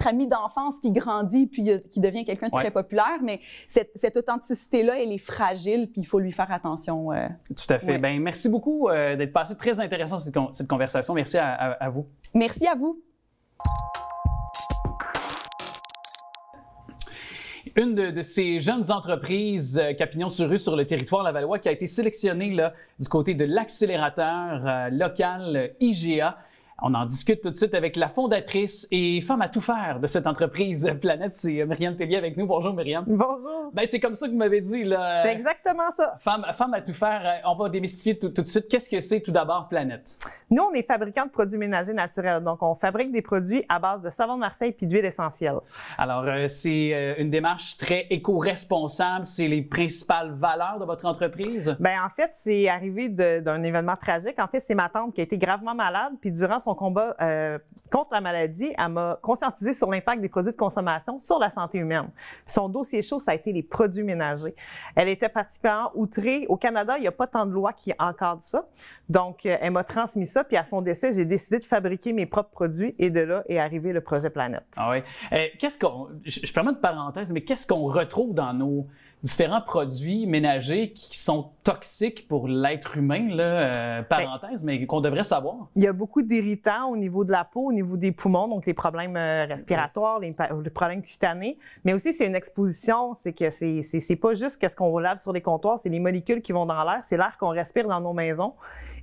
ami d'enfance qui grandit puis euh, qui devient quelqu'un de très populaire, mais cette, authenticité-là, elle est fragile puis il faut lui faire attention. Euh, Tout à fait. Ben, merci beaucoup euh, d'être passé. Très intéressant cette, conversation. Merci à, vous. Merci à vous. une de, ces jeunes entreprises Capignon-sur-Rue sur le territoire valois qui a été sélectionnée là, du côté de l'accélérateur local IGA. On en discute tout de suite avec la fondatrice et femme à tout faire de cette entreprise (laughs) Planète. C'est euh, Myriam Tellier avec nous. Bonjour Myriam. Bonjour. Ben, c'est comme ça que vous m'avez dit. là. C'est exactement ça. Femme, femme à tout faire. Euh, on va démystifier tout, tout de suite. Qu'est-ce que c'est tout d'abord Planète? Nous, on est fabricants de produits ménagers naturels. Donc, on fabrique des produits à base de savon de Marseille puis d'huile essentielle. Alors, euh, c'est euh, une démarche très éco-responsable. C'est les principales valeurs de votre entreprise? Bien, en fait, c'est arrivé d'un événement tragique. En fait, c'est ma tante qui a été gravement malade. Puis, durant son combat euh, contre la maladie, elle m'a conscientisé sur l'impact des produits de consommation sur la santé humaine. Son dossier chaud, ça a été les produits ménagers. Elle était particulièrement outrée. Au Canada, il n'y a pas tant de lois qui encadrent ça. Donc, elle m'a transmis ça. Puis à son décès, j'ai décidé de fabriquer mes propres produits et de là est arrivé le projet Planète. Ah oui. Euh, qu'est-ce qu'on, je, permets une parenthèse, mais qu'est-ce qu'on retrouve dans nos différents produits ménagers qui sont toxiques pour l'être humain, là, euh, ben, parenthèse, mais qu'on devrait savoir? Il y a beaucoup d'irritants au niveau de la peau, au niveau des poumons, donc les problèmes euh, respiratoires, les, problèmes cutanés. Mais aussi, c'est une exposition, c'est que c'est, c'est, c'est pas juste qu'est-ce qu'on lave sur les comptoirs, c'est les molécules qui vont dans l'air, c'est l'air qu'on respire dans nos maisons.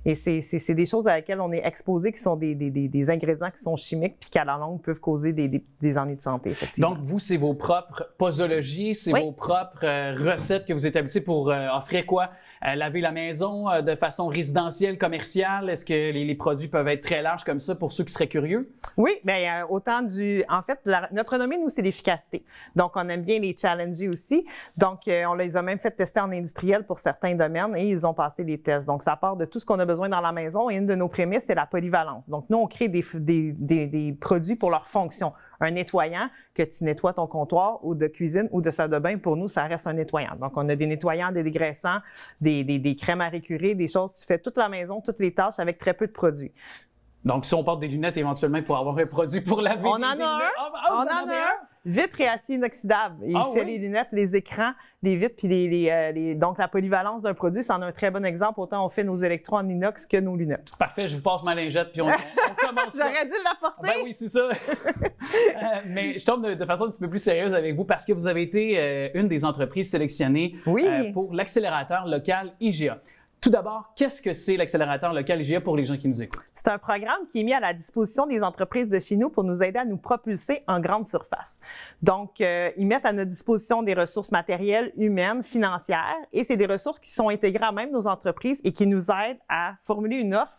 Et c'est des choses à laquelle on est exposé qui sont des, des, des, ingrédients qui sont chimiques puis qui, à la longue, peuvent causer des, des ennuis de santé. Donc, vous, c'est vos propres posologies, c'est vos propres euh, recettes que vous établissez pour euh, offrir quoi? Euh, laver la maison de façon résidentielle, commerciale? Est-ce que les, produits peuvent être très larges comme ça pour ceux qui seraient curieux? Oui, bien, autant du. En fait, notre domaine nous, c'est l'efficacité. Donc, on aime bien les challenger aussi. Donc, on les a même fait tester en industriel pour certains domaines et ils ont passé les tests. Donc, ça part de tout ce qu'on a besoin dans la maison. Et une de nos prémices, c'est la polyvalence. Donc, nous, on crée des, produits pour leur fonction. Un nettoyant, que tu nettoies ton comptoir ou de cuisine ou de salle de bain, pour nous, ça reste un nettoyant. Donc, on a des nettoyants, des dégraissants, des, crèmes à récurer, des choses. Tu fais toute la maison, toutes les tâches avec très peu de produits. Donc, si on porte des lunettes éventuellement pour avoir un produit pour la vie. On en a un. Ah, ah, on en a un. Vitres et acier inoxydable. Il ah fait les lunettes, les écrans, les vitres, puis euh, les, donc la polyvalence d'un produit, c'en est un très bon exemple. Autant on fait nos électrons en inox que nos lunettes. Parfait, je vous passe ma lingette, puis on, on (laughs) commence. J'aurais dû l'apporter. Ah ben oui, c'est ça. (laughs) Euh, mais je tombe de, façon un petit peu plus sérieuse avec vous parce que vous avez été euh, une des entreprises sélectionnées pour l'accélérateur local IGA. Tout d'abord, qu'est-ce que c'est l'accélérateur local IGA pour les gens qui nous écoutent? C'est un programme qui est mis à la disposition des entreprises de chez nous pour nous aider à nous propulser en grande surface. Donc, euh, ils mettent à notre disposition des ressources matérielles, humaines, financières, et c'est des ressources qui sont intégrées à même nos entreprises et qui nous aident à formuler une offre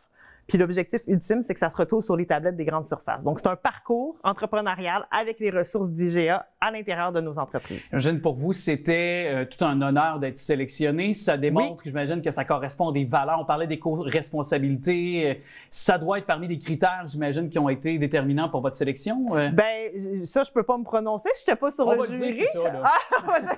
puis l'objectif ultime, c'est que ça se retrouve sur les tablettes des grandes surfaces. Donc, c'est un parcours entrepreneurial avec les ressources d'IGA à l'intérieur de nos entreprises. J'imagine pour vous, c'était euh, tout un honneur d'être sélectionné. Ça démontre, j'imagine, que ça correspond à des valeurs. On parlait des co-responsabilités. Euh, ça doit être parmi les critères, j'imagine, qui ont été déterminants pour votre sélection. Euh? Ben ça, je peux pas me prononcer. Je suis pas sur on va Dire ça, là. (laughs) Ah,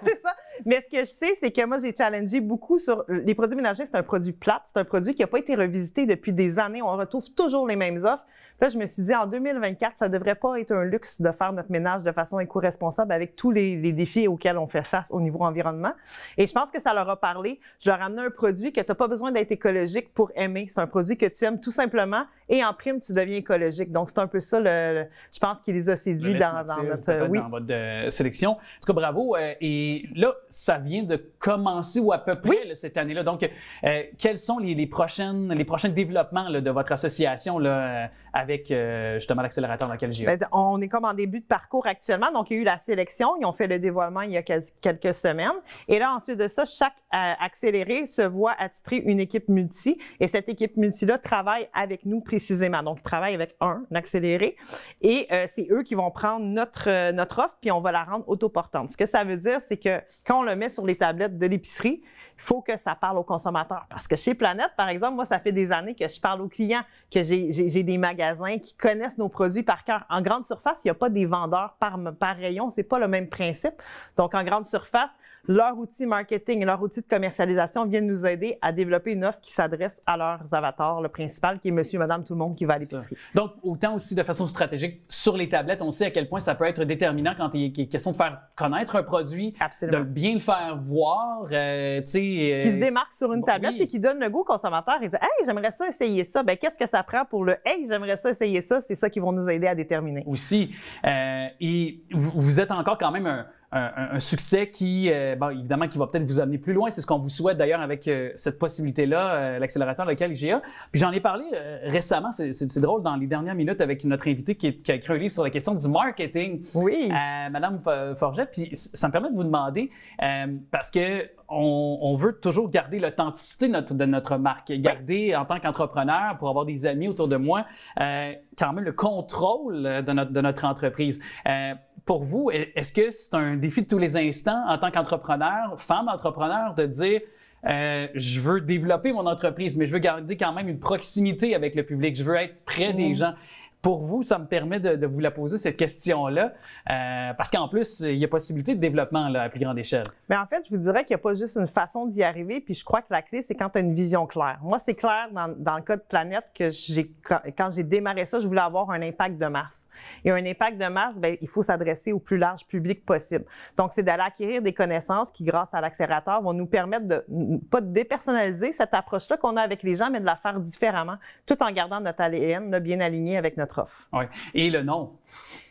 Mais ce que je sais, c'est que moi, j'ai challengé beaucoup sur les produits ménagers. C'est un produit plat. C'est un produit qui n'a pas été revisité depuis des années. On retrouve toujours les mêmes offres. Là, je me suis dit, en 2024, ça ne devrait pas être un luxe de faire notre ménage de façon éco-responsable avec tous les, défis auxquels on fait face au niveau environnement. Et je pense que ça leur a parlé. Je leur ai amené un produit que tu n'as pas besoin d'être écologique pour aimer. C'est un produit que tu aimes tout simplement et en prime, tu deviens écologique. Donc, c'est un peu ça, je pense, qui les a séduits dans, notre, euh, sélection. En tout cas, bravo. Euh, et là, ça vient de commencer ou à peu près cette année-là. Donc, euh, quels sont les, prochaines, les prochains développements de votre association là, avec euh, justement l'accélérateur dans lequel j'ai. Ben, on est comme en début de parcours actuellement. Donc, il y a eu la sélection. Ils ont fait le dévoilement il y a quelques semaines. Et là, ensuite de ça, chaque euh, accéléré se voit attitrer une équipe multi. Et cette équipe multi-là travaille avec nous précisément. Donc, ils travaillent avec un accéléré. Et euh, c'est eux qui vont prendre notre, notre offre, puis on va la rendre autoportante. Ce que ça veut dire, c'est que quand on le met sur les tablettes de l'épicerie, il faut que ça parle aux consommateurs. Parce que chez Planète, par exemple, moi, ça fait des années que je parle aux clients, que j'ai des magasins qui connaissent nos produits par cœur. En grande surface, il n'y a pas des vendeurs par, par rayon, c'est pas le même principe. Donc, en grande surface, leur outil marketing et leur outil de commercialisation viennent nous aider à développer une offre qui s'adresse à leurs avatars, le principal qui est monsieur, madame, tout le monde qui va à l'épicerie. Donc, autant aussi de façon stratégique sur les tablettes, on sait à quel point ça peut être déterminant quand il est question de faire connaître un produit, Absolument. de bien le faire voir, euh, tu sais. qui se euh, démarque sur une tablette et qui donne le goût au consommateur et dit Hey, j'aimerais ça essayer ça. Ben, qu'est-ce que ça prend pour le Hey, j'aimerais ça essayer ça? C'est ça qui vont nous aider à déterminer. Aussi. Euh, et vous, vous êtes encore quand même un un, succès qui, euh, évidemment, qui va peut-être vous amener plus loin. C'est ce qu'on vous souhaite d'ailleurs avec euh, cette possibilité-là, euh, l'accélérateur local IGA. Puis j'en ai parlé récemment, c'est drôle, dans les dernières minutes avec notre invité qui, a écrit un livre sur la question du marketing, oui. Madame Forget. Puis ça me permet de vous demander, parce que on, veut toujours garder l'authenticité de notre marque, garder en tant qu'entrepreneur, pour avoir des amis autour de moi, quand même le contrôle de notre, de notre entreprise pour vous, est-ce que c'est un défi de tous les instants en tant qu'entrepreneur, femme entrepreneur, de dire euh, je veux développer mon entreprise, mais je veux garder quand même une proximité avec le public, je veux être près des mm-hmm. gens pour vous, ça me permet de, vous la poser, cette question-là, euh, parce qu'en plus, il y a possibilité de développement là, à plus grande échelle. Mais en fait, je vous dirais qu'il n'y a pas juste une façon d'y arriver, puis je crois que la clé, c'est quand tu as une vision claire. Moi, c'est clair dans, le cas de Planète que quand j'ai démarré ça, je voulais avoir un impact de masse. Et un impact de masse, bien, il faut s'adresser au plus large public possible. Donc, c'est d'aller acquérir des connaissances qui, grâce à l'accélérateur, vont nous permettre de, pas de dépersonnaliser cette approche-là qu'on a avec les gens, mais de la faire différemment, tout en gardant notre ADN bien aligné avec notre Ouais. Et le nom.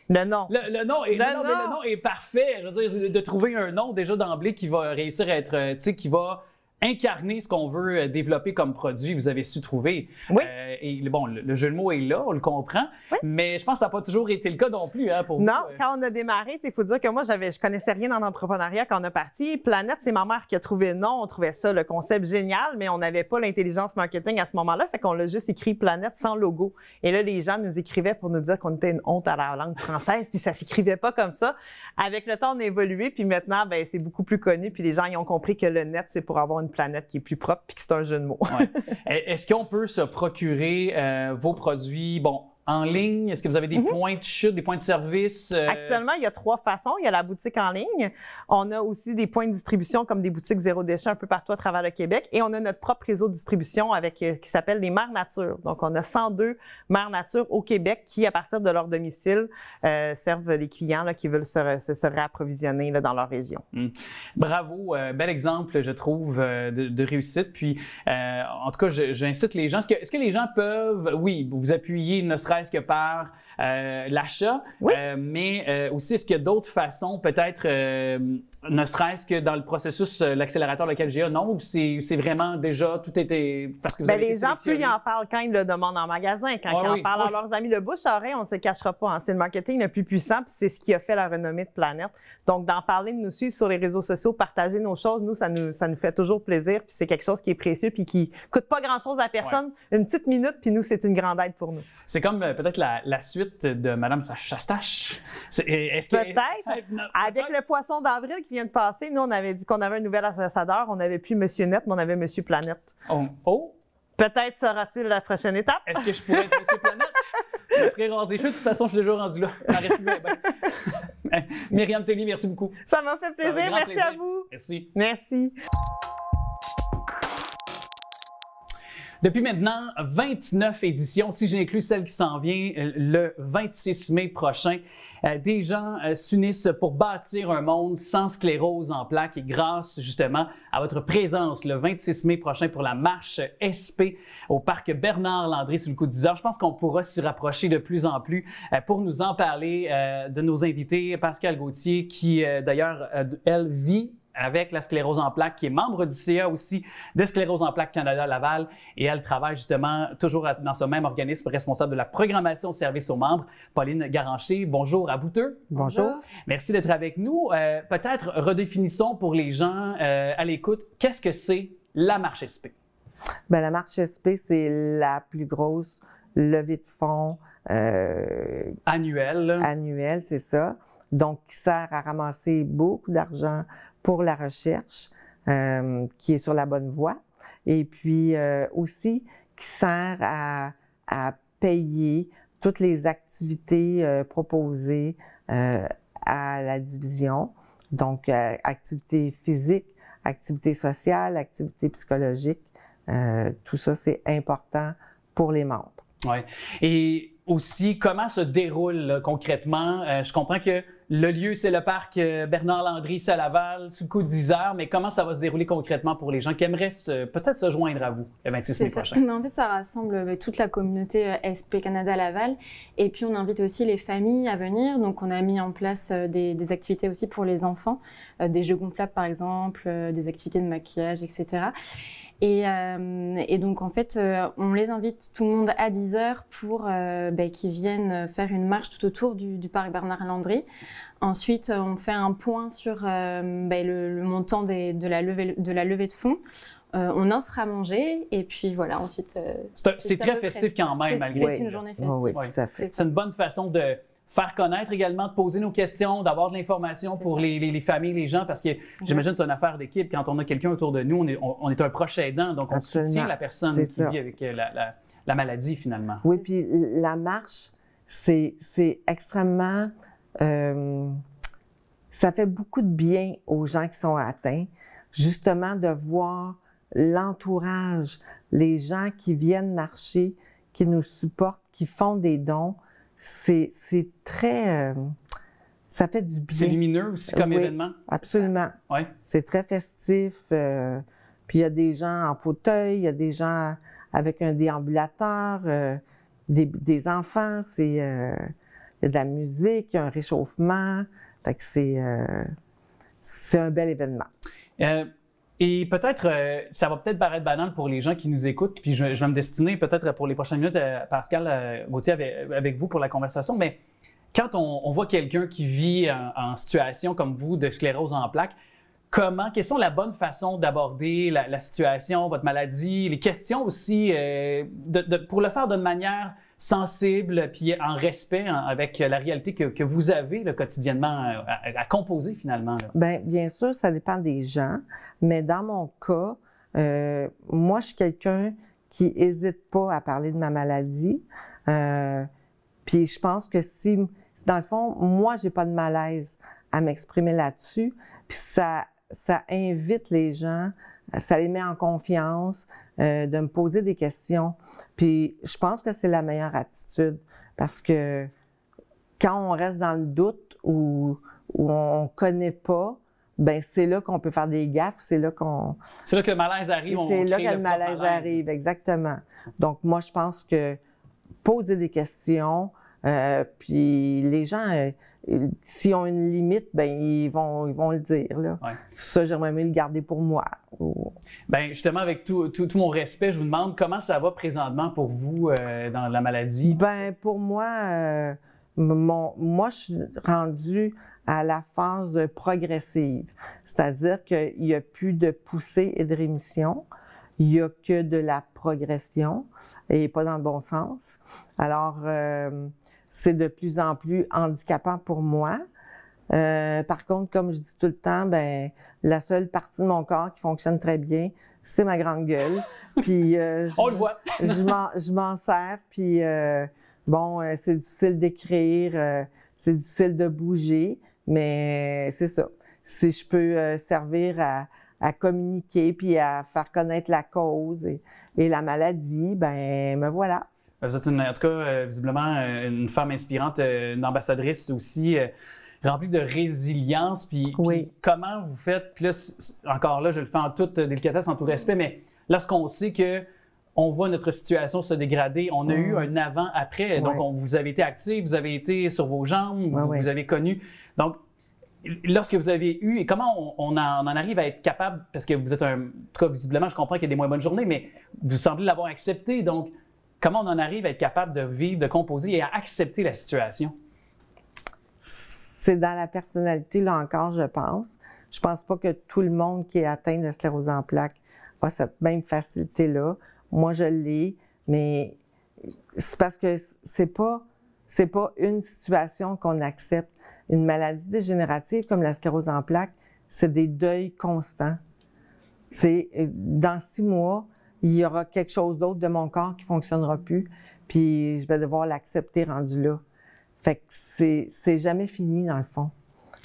Le nom. Le, nom, est, non, le nom est parfait. Je veux dire, de trouver un nom déjà d'emblée qui va réussir à être, euh, tu sais, qui va incarner ce qu'on veut euh, développer comme produit, vous avez su trouver. Oui. Euh, et bon, le, jeu de mots est là, on le comprend, mais je pense que ça n'a pas toujours été le cas non plus hein, pour non, vous. Non, euh. quand on a démarré, il faut dire que moi, j'avais, je connaissais rien en entrepreneuriat quand on a parti. Planète, c'est ma mère qui a trouvé le nom, on trouvait ça le concept génial, mais on n'avait pas l'intelligence marketing à ce moment-là, fait qu'on l'a juste écrit Planète sans logo. Et là, les gens nous écrivaient pour nous dire qu'on était une honte à la langue française, puis ça s'écrivait pas comme ça. Avec le temps, on a évolué, puis maintenant, ben, c'est beaucoup plus connu, puis les gens ils ont compris que le net, c'est pour avoir une planète qui est plus propre puis que c'est un jeu de mots. (laughs) E-, est-ce qu'on peut se procurer euh, vos produits? Bon, en ligne? Est-ce que vous avez des mhm. points de chute, des points de service? Euh? Actuellement, il y a trois façons. Il y a la boutique en ligne. On a aussi des points de distribution comme des boutiques zéro déchet un peu partout à travers le Québec. Et on a notre propre réseau de distribution avec, euh, qui s'appelle les Mères Nature. Donc, on a 102 Mères Nature au Québec qui, à partir de leur domicile, euh, servent les clients là, qui veulent se, se, réapprovisionner dans leur région. Hum. Bravo. bel exemple, je trouve, de, réussite. Puis, en tout cas, j'incite les gens. Est-ce que, les gens peuvent, oui, vous appuyez notre presque par euh, l'achat, euh, mais euh, aussi est-ce qu'il y a d'autres façons, peut-être, ne serait-ce que dans le processus, l'accélérateur lequel j'ai non, ou c'est vraiment déjà tout été... parce que ben, les gens, plus ils en parlent quand ils le demandent en magasin, quand ah ils en parlent à leurs amis. Le bouche oreille, on ne se cachera pas, hein. c'est le marketing le plus puissant, puis c'est ce qui a fait la renommée de Planète. Donc, d'en parler, de nous suivre sur les réseaux sociaux, partager nos choses, nous, ça nous, ça nous fait toujours plaisir, puis c'est quelque chose qui est précieux, puis qui coûte pas grand-chose à personne. Une petite minute, puis nous, c'est une grande aide pour nous. C'est comme peut-être la, suite de Madame Chastache. Est-ce (laughs) Peut-être. Avec le poisson d'avril qui vient de passer, nous, on avait dit qu'on avait un nouvel ambassadeur. On n'avait plus Monsieur Net, mais on avait Monsieur Planète. Oh! Peut-être sera-t-il la prochaine étape. Est-ce que je pourrais être M. Planète? (laughs) Je ferai raser cheveux. De toute façon, je suis déjà rendu là. Ça reste eh ben. (laughs) Myriam Telly, merci beaucoup. Ça m'a fait plaisir. Merci à vous. Merci. Merci. Depuis maintenant 29 éditions, si j'inclus celle qui s'en vient euh, le 26 mai prochain, euh, des gens euh, s'unissent pour bâtir un monde sans sclérose en plaques et grâce justement à votre présence le 26 mai prochain pour la marche SP au parc Bernard Landry sur le coup de 10 heures. Je pense qu'on pourra s'y rapprocher de plus en plus pour nous en parler de nos invités, Pascal Gauthier qui d'ailleurs, elle vit avec la sclérose en plaques, qui est membre du CA aussi de Sclérose en plaques Canada Laval. Et elle travaille justement toujours dans ce même organisme responsable de la programmation au service aux membres. Pauline Garancher, bonjour à vous deux. Bonjour. Merci d'être avec nous. Euh, peut-être redéfinissons pour les gens euh, à l'écoute, qu'est-ce que c'est la marche SP? Bien, la marche SP, c'est la plus grosse levée de fonds euh, annuelle. Annuelle, c'est ça. Donc, qui sert à ramasser beaucoup d'argent pour la recherche, euh, qui est sur la bonne voie, et puis euh, aussi qui sert à, à, payer toutes les activités euh, proposées euh, à la division, donc euh, activités physiques, activités sociales, activités psychologiques. Euh, tout ça, c'est important pour les membres. ouais Et aussi, comment se déroule concrètement? je comprends que le lieu, c'est le parc euh, Bernard Landry, à Laval, sous coup de 10 heures. Mais comment ça va se dérouler concrètement pour les gens qui aimeraient peut-être se joindre à vous le 26 mai prochain? en fait, ça rassemble euh, toute la communauté euh, SP Canada Laval. Et puis, on invite aussi les familles à venir. Donc, on a mis en place des activités aussi pour les enfants, des jeux gonflables, par exemple, des activités de maquillage, etc. Et, euh, et, donc, en fait, euh, on les invite tout le monde à 10h pour euh, ben, qu'ils viennent faire une marche tout autour du, du, parc Bernard Landry. Ensuite, euh, on fait un point sur ben, le, montant des, de, la levée, de la levée de fonds. on offre à manger et puis voilà, ensuite. c'est très festif quand même, malgré. C'est une journée festive. oui, tout à fait. C'est une bonne façon de faire connaître également, de poser nos questions, d'avoir de l'information pour les, familles, les gens, parce que j'imagine que c'est une affaire d'équipe. Quand on a quelqu'un autour de nous, on est, on, est un proche aidant, donc on soutient la personne qui vit avec euh, la, la, maladie finalement. Oui, puis la marche, c'est extrêmement... Euh, ça fait beaucoup de bien aux gens qui sont atteints, justement de voir l'entourage, les gens qui viennent marcher, qui nous supportent, qui font des dons c'est très. Euh, ça fait du bien. C'est lumineux aussi comme événement. Absolument. C'est très festif. Euh, puis il y a des gens en fauteuil, il y a des gens avec un déambulateur, euh, des, enfants. C'est il y a de la musique, il y a un réchauffement. Fait que c'est un bel événement. Et peut-être, euh, ça va peut-être paraître banal pour les gens qui nous écoutent, puis je, vais me destiner peut-être pour les prochaines minutes, euh, Pascal euh, Gauthier, avec, vous pour la conversation, mais quand on, voit quelqu'un qui vit en, situation comme vous de sclérose en plaques, comment, quelles sont la bonne façon d'aborder la, situation, votre maladie, les questions aussi, pour le faire d'une manière sensible, puis en respect avec la réalité que, que vous avez le quotidiennement euh, à, composer finalement? Ben, bien, sûr, ça dépend des gens, mais dans mon cas, euh, moi, je suis quelqu'un qui n'hésite pas à parler de ma maladie. Euh, puis je pense que si, dans le fond, moi, j'ai pas de malaise à m'exprimer là-dessus, puis ça, ça invite les gens ça les met en confiance, euh, de me poser des questions. Puis je pense que c'est la meilleure attitude parce que quand on reste dans le doute ou, ou on ne connaît pas, ben c'est là qu'on peut faire des gaffes, c'est là qu'on... C'est là que le malaise arrive. C'est là que le, malaise, arrive, exactement. Donc moi, je pense que poser des questions, euh, puis les gens, euh, s'ils ont une limite, ben ils vont, ils vont le dire. Là. Ça, j'aimerais mieux le garder pour moi. Ben justement, avec tout, tout, mon respect, je vous demande comment ça va présentement pour vous euh, dans la maladie? Ben pour moi, euh, mon, moi, je suis rendue à la phase progressive, c'est-à-dire qu'il n'y a plus de poussée et de rémission. Il n'y a que de la progression et pas dans le bon sens. Alors, euh, c'est de plus en plus handicapant pour moi. Euh, par contre, comme je dis tout le temps, ben la seule partie de mon corps qui fonctionne très bien, c'est ma grande gueule. (laughs) Puis euh, je, on (laughs) je m'en sers. Puis euh, bon, c'est difficile d'écrire, c'est difficile de bouger, mais c'est ça. Si je peux servir à, à communiquer puis à faire connaître la cause et, et la maladie, ben me voilà. Euh, vous êtes en tout cas, euh, visiblement, euh, une femme inspirante, une ambassadrice aussi remplie de résilience. Puis, oui. comment vous faites, puis encore là, je le fais en toute délicatesse, en tout respect, mais lorsqu'on sait que on voit notre situation se dégrader, on a eu mm. un avant-après. Donc, vous avez été actif, vous avez été sur vos jambes, vous, avez connu. Donc, lorsque vous avez eu, et comment on, en, arrive à être capable, parce que vous êtes un, en tout cas, visiblement, je comprends qu'il y a des moins bonnes journées, mais vous semblez l'avoir accepté. Donc, Comment on en arrive à être capable de vivre, de composer et à accepter la situation? C'est dans la personnalité, là encore, je pense. Je pense pas que tout le monde qui est atteint de sclérose en plaques a cette même facilité-là. Moi, je l'ai, mais c'est parce que c'est pas, pas une situation qu'on accepte. Une maladie dégénérative comme la sclérose en plaques, c'est des deuils constants. C'est euh, dans six mois, il y aura quelque chose d'autre de mon corps qui ne fonctionnera plus, puis je vais devoir l'accepter rendu là. Fait que c'est jamais fini, dans le fond.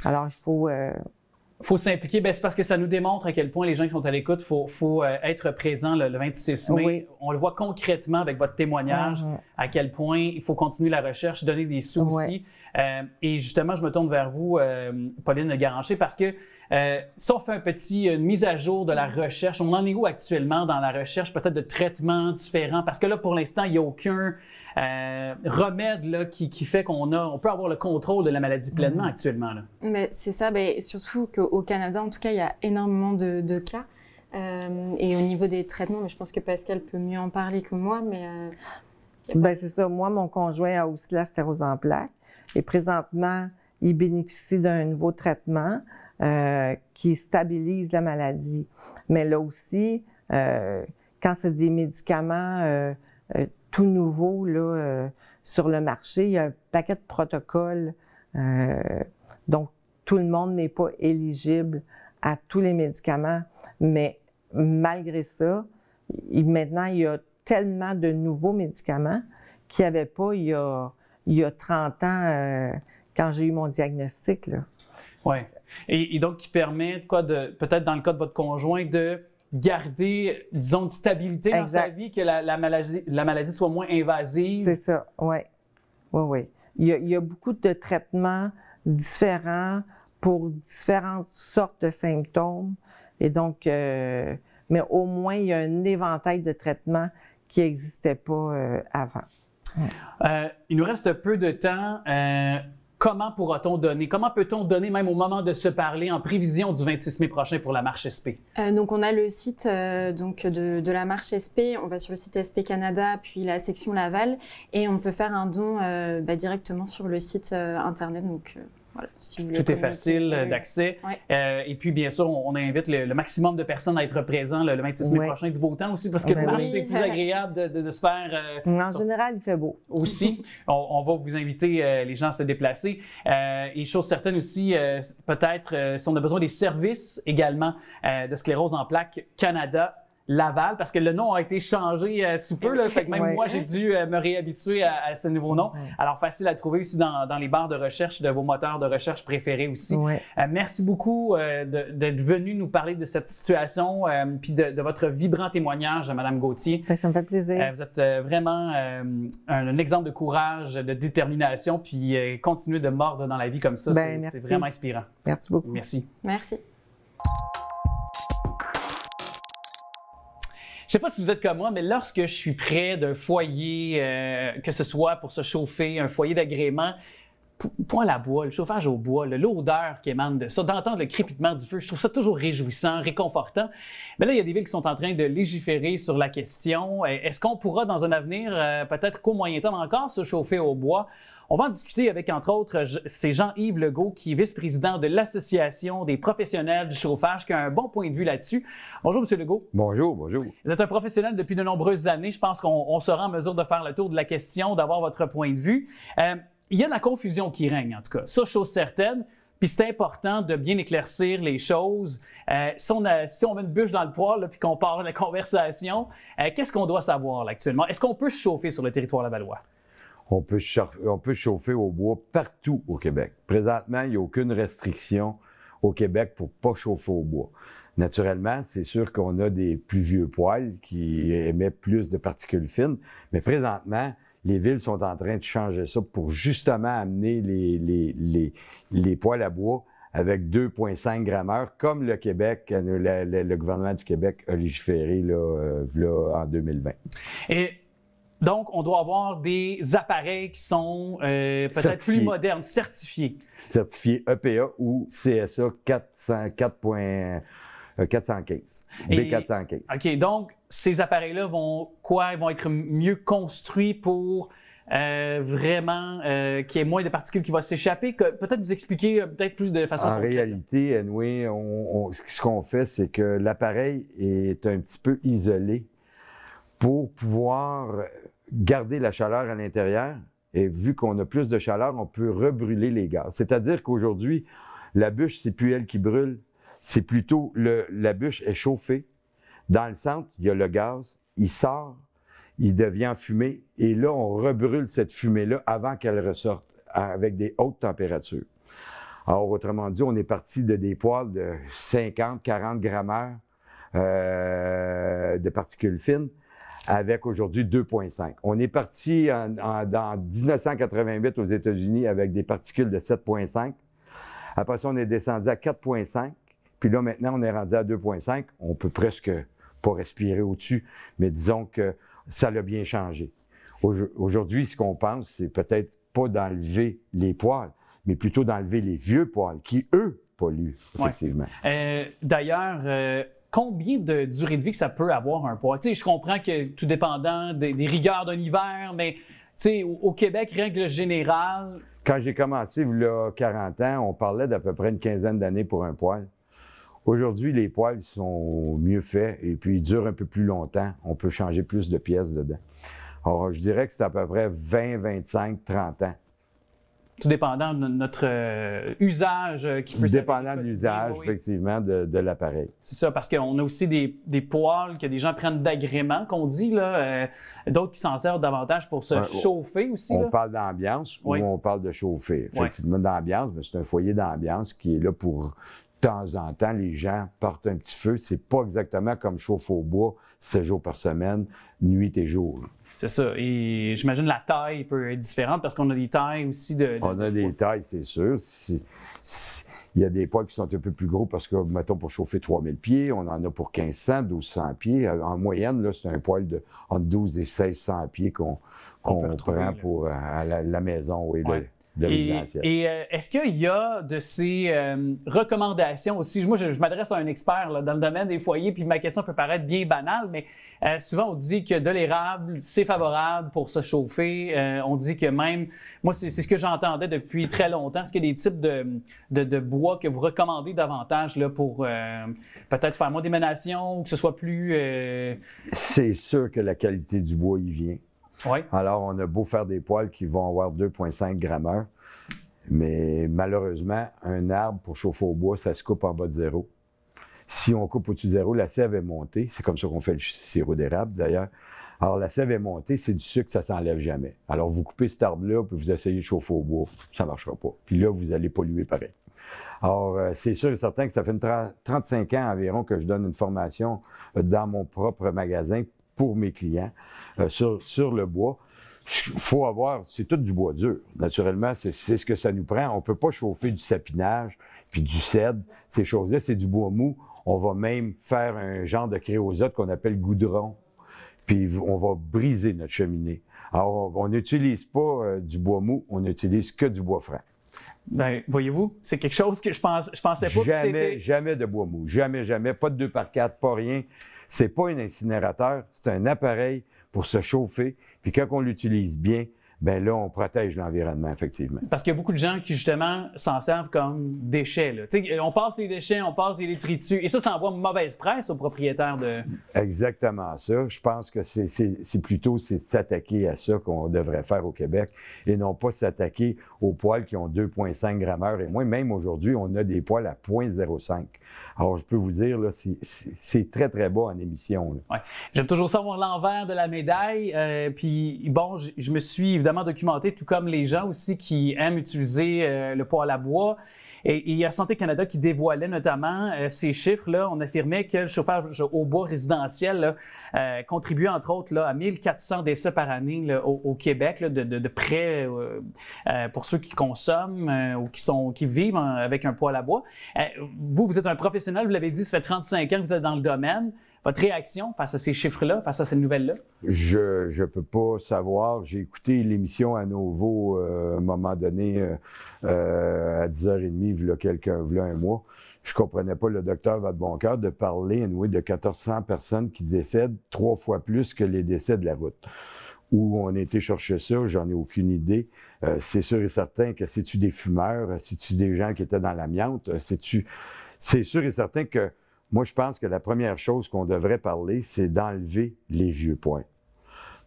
Alors, il faut. Il euh, faut s'impliquer. Ben, c'est parce que ça nous démontre à quel point les gens qui sont à l'écoute, il faut, faut, euh, être présent le, 26 mai. On le voit concrètement avec votre témoignage, ah. à quel point il faut continuer la recherche, donner des soucis. Euh, et justement, je me tourne vers vous, euh, Pauline Garancher, parce que euh, sauf fait un petit, mise à jour de la recherche, on en est où actuellement dans la recherche, peut-être de traitements différents? Parce que là, pour l'instant, il n'y a aucun remède là, qui, fait qu'on a, on peut avoir le contrôle de la maladie pleinement mm-hmm. actuellement. Mais c'est ça, ben, surtout qu'au Canada, en tout cas, il y a énormément de, cas. et au niveau des traitements, mais je pense que Pascal peut mieux en parler que moi, mais... Ben, c'est ça. Moi, mon conjoint a aussi la stérose en plaques. Et présentement, il bénéficie d'un nouveau traitement euh, qui stabilise la maladie. Mais là aussi, euh, quand c'est des médicaments euh, euh tout nouveaux là, euh, sur le marché, il y a un paquet de protocoles. Euh, donc, tout le monde n'est pas éligible à tous les médicaments. Mais malgré ça, maintenant, il y a tellement de nouveaux médicaments qu'il n'y avait pas il y a il y a 30 ans, euh, quand j'ai eu mon diagnostic. Oui. Et, et, donc, qui permet, quoi, de, peut-être dans le cas de votre conjoint, de garder, disons, une stabilité dans sa vie, que la, maladie, la maladie soit moins invasive. C'est ça, oui. Oui, oui. Il y, a, beaucoup de traitements différents pour différentes sortes de symptômes. Et donc, euh, mais au moins, il y a un éventail de traitements qui n'existait pas euh, avant. Euh, il nous reste peu de temps. Euh, comment pourra-t-on donner? Comment peut-on donner même au moment de se parler en prévision du 26 mai prochain pour la marche SP? Euh, donc, on a le site donc de, la marche SP. On va sur le site SP Canada, puis la section Laval, et on peut faire un don bah, directement sur le site Internet. Donc, tout est facile euh, d'accès. Euh, et puis, bien sûr, on, invite le, maximum de personnes à être présents le, 26 mai prochain du beau temps aussi, parce que ah, ben le c'est plus agréable de, se faire. Euh, en général, il fait beau. (laughs) Aussi. on, va vous inviter les gens à se déplacer. et chose certaine aussi, peut-être, si on a besoin des services également de sclérose en plaques Canada, Laval, parce que le nom a été changé euh, sous peu. Là, fait même moi, j'ai dû euh, me réhabituer à, ce nouveau nom. Alors, facile à trouver aussi dans, les barres de recherche de vos moteurs de recherche préférés aussi. Euh, merci beaucoup d'être venu nous parler de cette situation puis de, votre vibrant témoignage, Madame Gauthier. Ben, ça me fait plaisir. vous êtes vraiment un, exemple de courage, de détermination, puis continuer de mordre dans la vie comme ça. Ben, c'est vraiment inspirant. Merci beaucoup. Merci. Merci. Je sais pas si vous êtes comme moi, mais lorsque je suis près d'un foyer, euh, que ce soit pour se chauffer, un foyer d'agrément, point la bois, le chauffage au bois, l'odeur qui émane de ça, d'entendre le crépitement du feu, je trouve ça toujours réjouissant, réconfortant. Mais là, il y a des villes qui sont en train de légiférer sur la question. Euh, est-ce qu'on pourra, dans un avenir, euh, peut-être qu'au moyen terme encore, se chauffer au bois? On va en discuter avec, entre autres, c'est Jean-Yves Legault, qui est vice-président de l'Association des professionnels du chauffage, qui a un bon point de vue là-dessus. Bonjour, Monsieur Legault. Bonjour, bonjour. Vous êtes un professionnel depuis de nombreuses années. Je pense qu'on sera en mesure de faire le tour de la question, d'avoir votre point de vue. Euh, il y a de la confusion qui règne, en tout cas. Ça, chose certaine. Puis c'est important de bien éclaircir les choses. Euh, si, on met une bûche dans le poêle puis qu'on parle de la conversation, euh, qu'est-ce qu'on doit savoir actuellement? Est-ce qu'on peut chauffer sur le territoire lavallois? On peut, on peut chauffer au bois partout au Québec. Présentement, il n'y a aucune restriction au Québec pour ne pas chauffer au bois. Naturellement, c'est sûr qu'on a des plus vieux poêles qui émettent plus de particules fines, mais présentement, les villes sont en train de changer ça pour justement amener les, les, poils à bois avec 2,5 grammeurs, comme le Québec, euh, le, gouvernement du Québec a légiféré euh, en 2020. Et donc, on doit avoir des appareils qui sont euh, peut-être plus modernes, certifiés. Certifiés EPA ou CSA 400, 415, B415. OK, donc ces appareils-là vont quoi? Ils vont être mieux construits pour euh, vraiment euh, qu'il y ait moins de particules qui vont s'échapper. Peut-être vous expliquer euh, peut-être plus de façon. En réalité, oui ce qu'on fait, c'est que l'appareil est un petit peu isolé pour pouvoir garder la chaleur à l'intérieur. Et vu qu'on a plus de chaleur, on peut rebrûler les gaz. C'est-à-dire qu'aujourd'hui, la bûche, c'est plus elle qui brûle, c'est plutôt le, la bûche est chauffée dans le centre, il y a le gaz, il sort, il devient fumé, et là, on rebrûle cette fumée-là avant qu'elle ressorte avec des hautes températures. Alors, autrement dit, on est parti de des poils de 50, 40 grammes de particules fines avec aujourd'hui 2,5. On est parti en, dans 1988 aux États-Unis avec des particules de 7,5. Après ça, on est descendu à 4,5. Puis là, maintenant, on est rendu à 2,5. On peut presque pas respirer au-dessus, mais disons que ça l'a bien changé. Aujourd'hui, ce qu'on pense, c'est peut-être pas d'enlever les poils, mais plutôt d'enlever les vieux poils qui, eux, polluent, effectivement. Euh, d'ailleurs, euh, combien de durée de vie que ça peut avoir un poil? je comprends que tout dépendant des, rigueurs d'un hiver, mais au, Québec, règle générale. Quand j'ai commencé, il y a 40 ans, on parlait d'à peu près une quinzaine d'années pour un poil. Aujourd'hui, les poils sont mieux faits et puis ils durent un peu plus longtemps. On peut changer plus de pièces dedans. Alors, je dirais que c'est à peu près 20, 25, 30 ans. Tout dépendant de notre euh, usage euh, qui peut Dépendant de l'usage, effectivement, de, l'appareil. C'est ça, parce qu'on a aussi des, poils que des gens prennent d'agrément, qu'on dit, là, euh, d'autres qui s'en servent davantage pour se chauffer aussi. On parle d'ambiance ou on parle de chauffer. Effectivement, d'ambiance, mais c'est un foyer d'ambiance qui est là pour de temps en temps, les gens partent un petit feu. C'est pas exactement comme chauffe au bois, 7 jours par semaine, nuit et jour. C'est ça. Et j'imagine la taille peut être différente parce qu'on a des tailles aussi de. on a des tailles, c'est sûr. il y a des poils qui sont un peu plus gros parce que, mettons, pour chauffer 3000 pieds, on en a pour 1500, 1200 pieds. En moyenne, là, c'est un poil de entre 12 et 1600 pieds qu'on qu'on prend pour euh, la, maison. Oui, et, euh, est-ce qu'il y a de ces euh, recommandations aussi? Moi, je, m'adresse à un expert dans le domaine des foyers, puis ma question peut paraître bien banale, mais euh, souvent on dit que de l'érable, c'est favorable pour se chauffer. on dit que même, moi, c'est ce que j'entendais depuis très longtemps. Est-ce qu'il y a des types de, bois que vous recommandez davantage là, pour peut-être faire moins d'émanations ou que ce soit plus. C'est sûr que la qualité du bois y vient. Alors, on a beau faire des poils qui vont avoir 2,5 grammes mais malheureusement, un arbre pour chauffer au bois, ça se coupe en bas de zéro. Si on coupe au-dessus de zéro, la sève est montée. C'est comme ça qu'on fait le sirop d'érable, d'ailleurs. Alors, la sève est montée, c'est du sucre, ça ne s'enlève jamais. Alors, vous coupez cet arbre-là, puis vous essayez de chauffer au bois, ça ne marchera pas. Puis là, vous allez polluer pareil. Alors, euh, c'est sûr et certain que ça fait 35 ans environ que je donne une formation euh, dans mon propre magasin pour mes clients euh, sur, sur le bois faut avoir, c'est tout du bois dur. Naturellement, c'est ce que ça nous prend. On ne peut pas chauffer du sapinage, puis du cèdre. Ces choses-là, c'est du bois mou. On va même faire un genre de créosote qu'on appelle goudron. Puis on va briser notre cheminée. Alors, on n'utilise pas euh, du bois mou, on n'utilise que du bois frais. Ben, voyez-vous, c'est quelque chose que je, pense, je pensais pas. Jamais, c'était. jamais de bois mou. Jamais, jamais. Pas de 2 par 4 pas rien. C'est pas un incinérateur, c'est un appareil pour se chauffer. Puis quand on l'utilise bien, ben là, on protège l'environnement, effectivement. Parce qu'il y a beaucoup de gens qui, justement, s'en servent comme déchets. On passe les déchets, on passe les détritus, et ça, ça envoie mauvaise presse aux propriétaires de... Exactement ça. Je pense que c'est plutôt s'attaquer à ça qu'on devrait faire au Québec, et non pas s'attaquer aux poils qui ont 2,5 grammeurs. et moi, Même aujourd'hui, on a des poils à 0,05. Alors, je peux vous dire, c'est très, très bas en émission. Ouais. J'aime toujours savoir l'envers de la médaille. Euh, puis, bon, je me suis, documenté, tout comme les gens aussi qui aiment utiliser euh, le poêle à bois. Et, il y a Santé Canada qui dévoilait notamment euh, ces chiffres-là. On affirmait que le chauffage au bois résidentiel euh, contribuait entre autres là, à 1400 décès par année au, Québec, de, de, près pour ceux qui consomment ou qui, sont, qui vivent hein, avec un poêle à bois. vous, vous êtes un professionnel, vous l'avez dit, ça fait 35 ans que vous êtes dans le domaine. Votre réaction face à ces chiffres-là, face à ces nouvelles-là? Je ne peux pas savoir. J'ai écouté l'émission à nouveau euh, à un moment donné euh, euh, à 10h30, il y quelqu'un, il un mois. Je ne comprenais pas le docteur Vadeboncoeur de parler nous de 1400 personnes qui décèdent trois fois plus que les décès de la route. Où on a été chercher ça, j'en ai aucune idée. c'est sûr et certain que c'est-tu des fumeurs, c'est-tu des gens qui étaient dans l'amiante, c'est-tu. C'est sûr et certain que moi, je pense que la première chose qu'on devrait parler, c'est d'enlever les vieux points.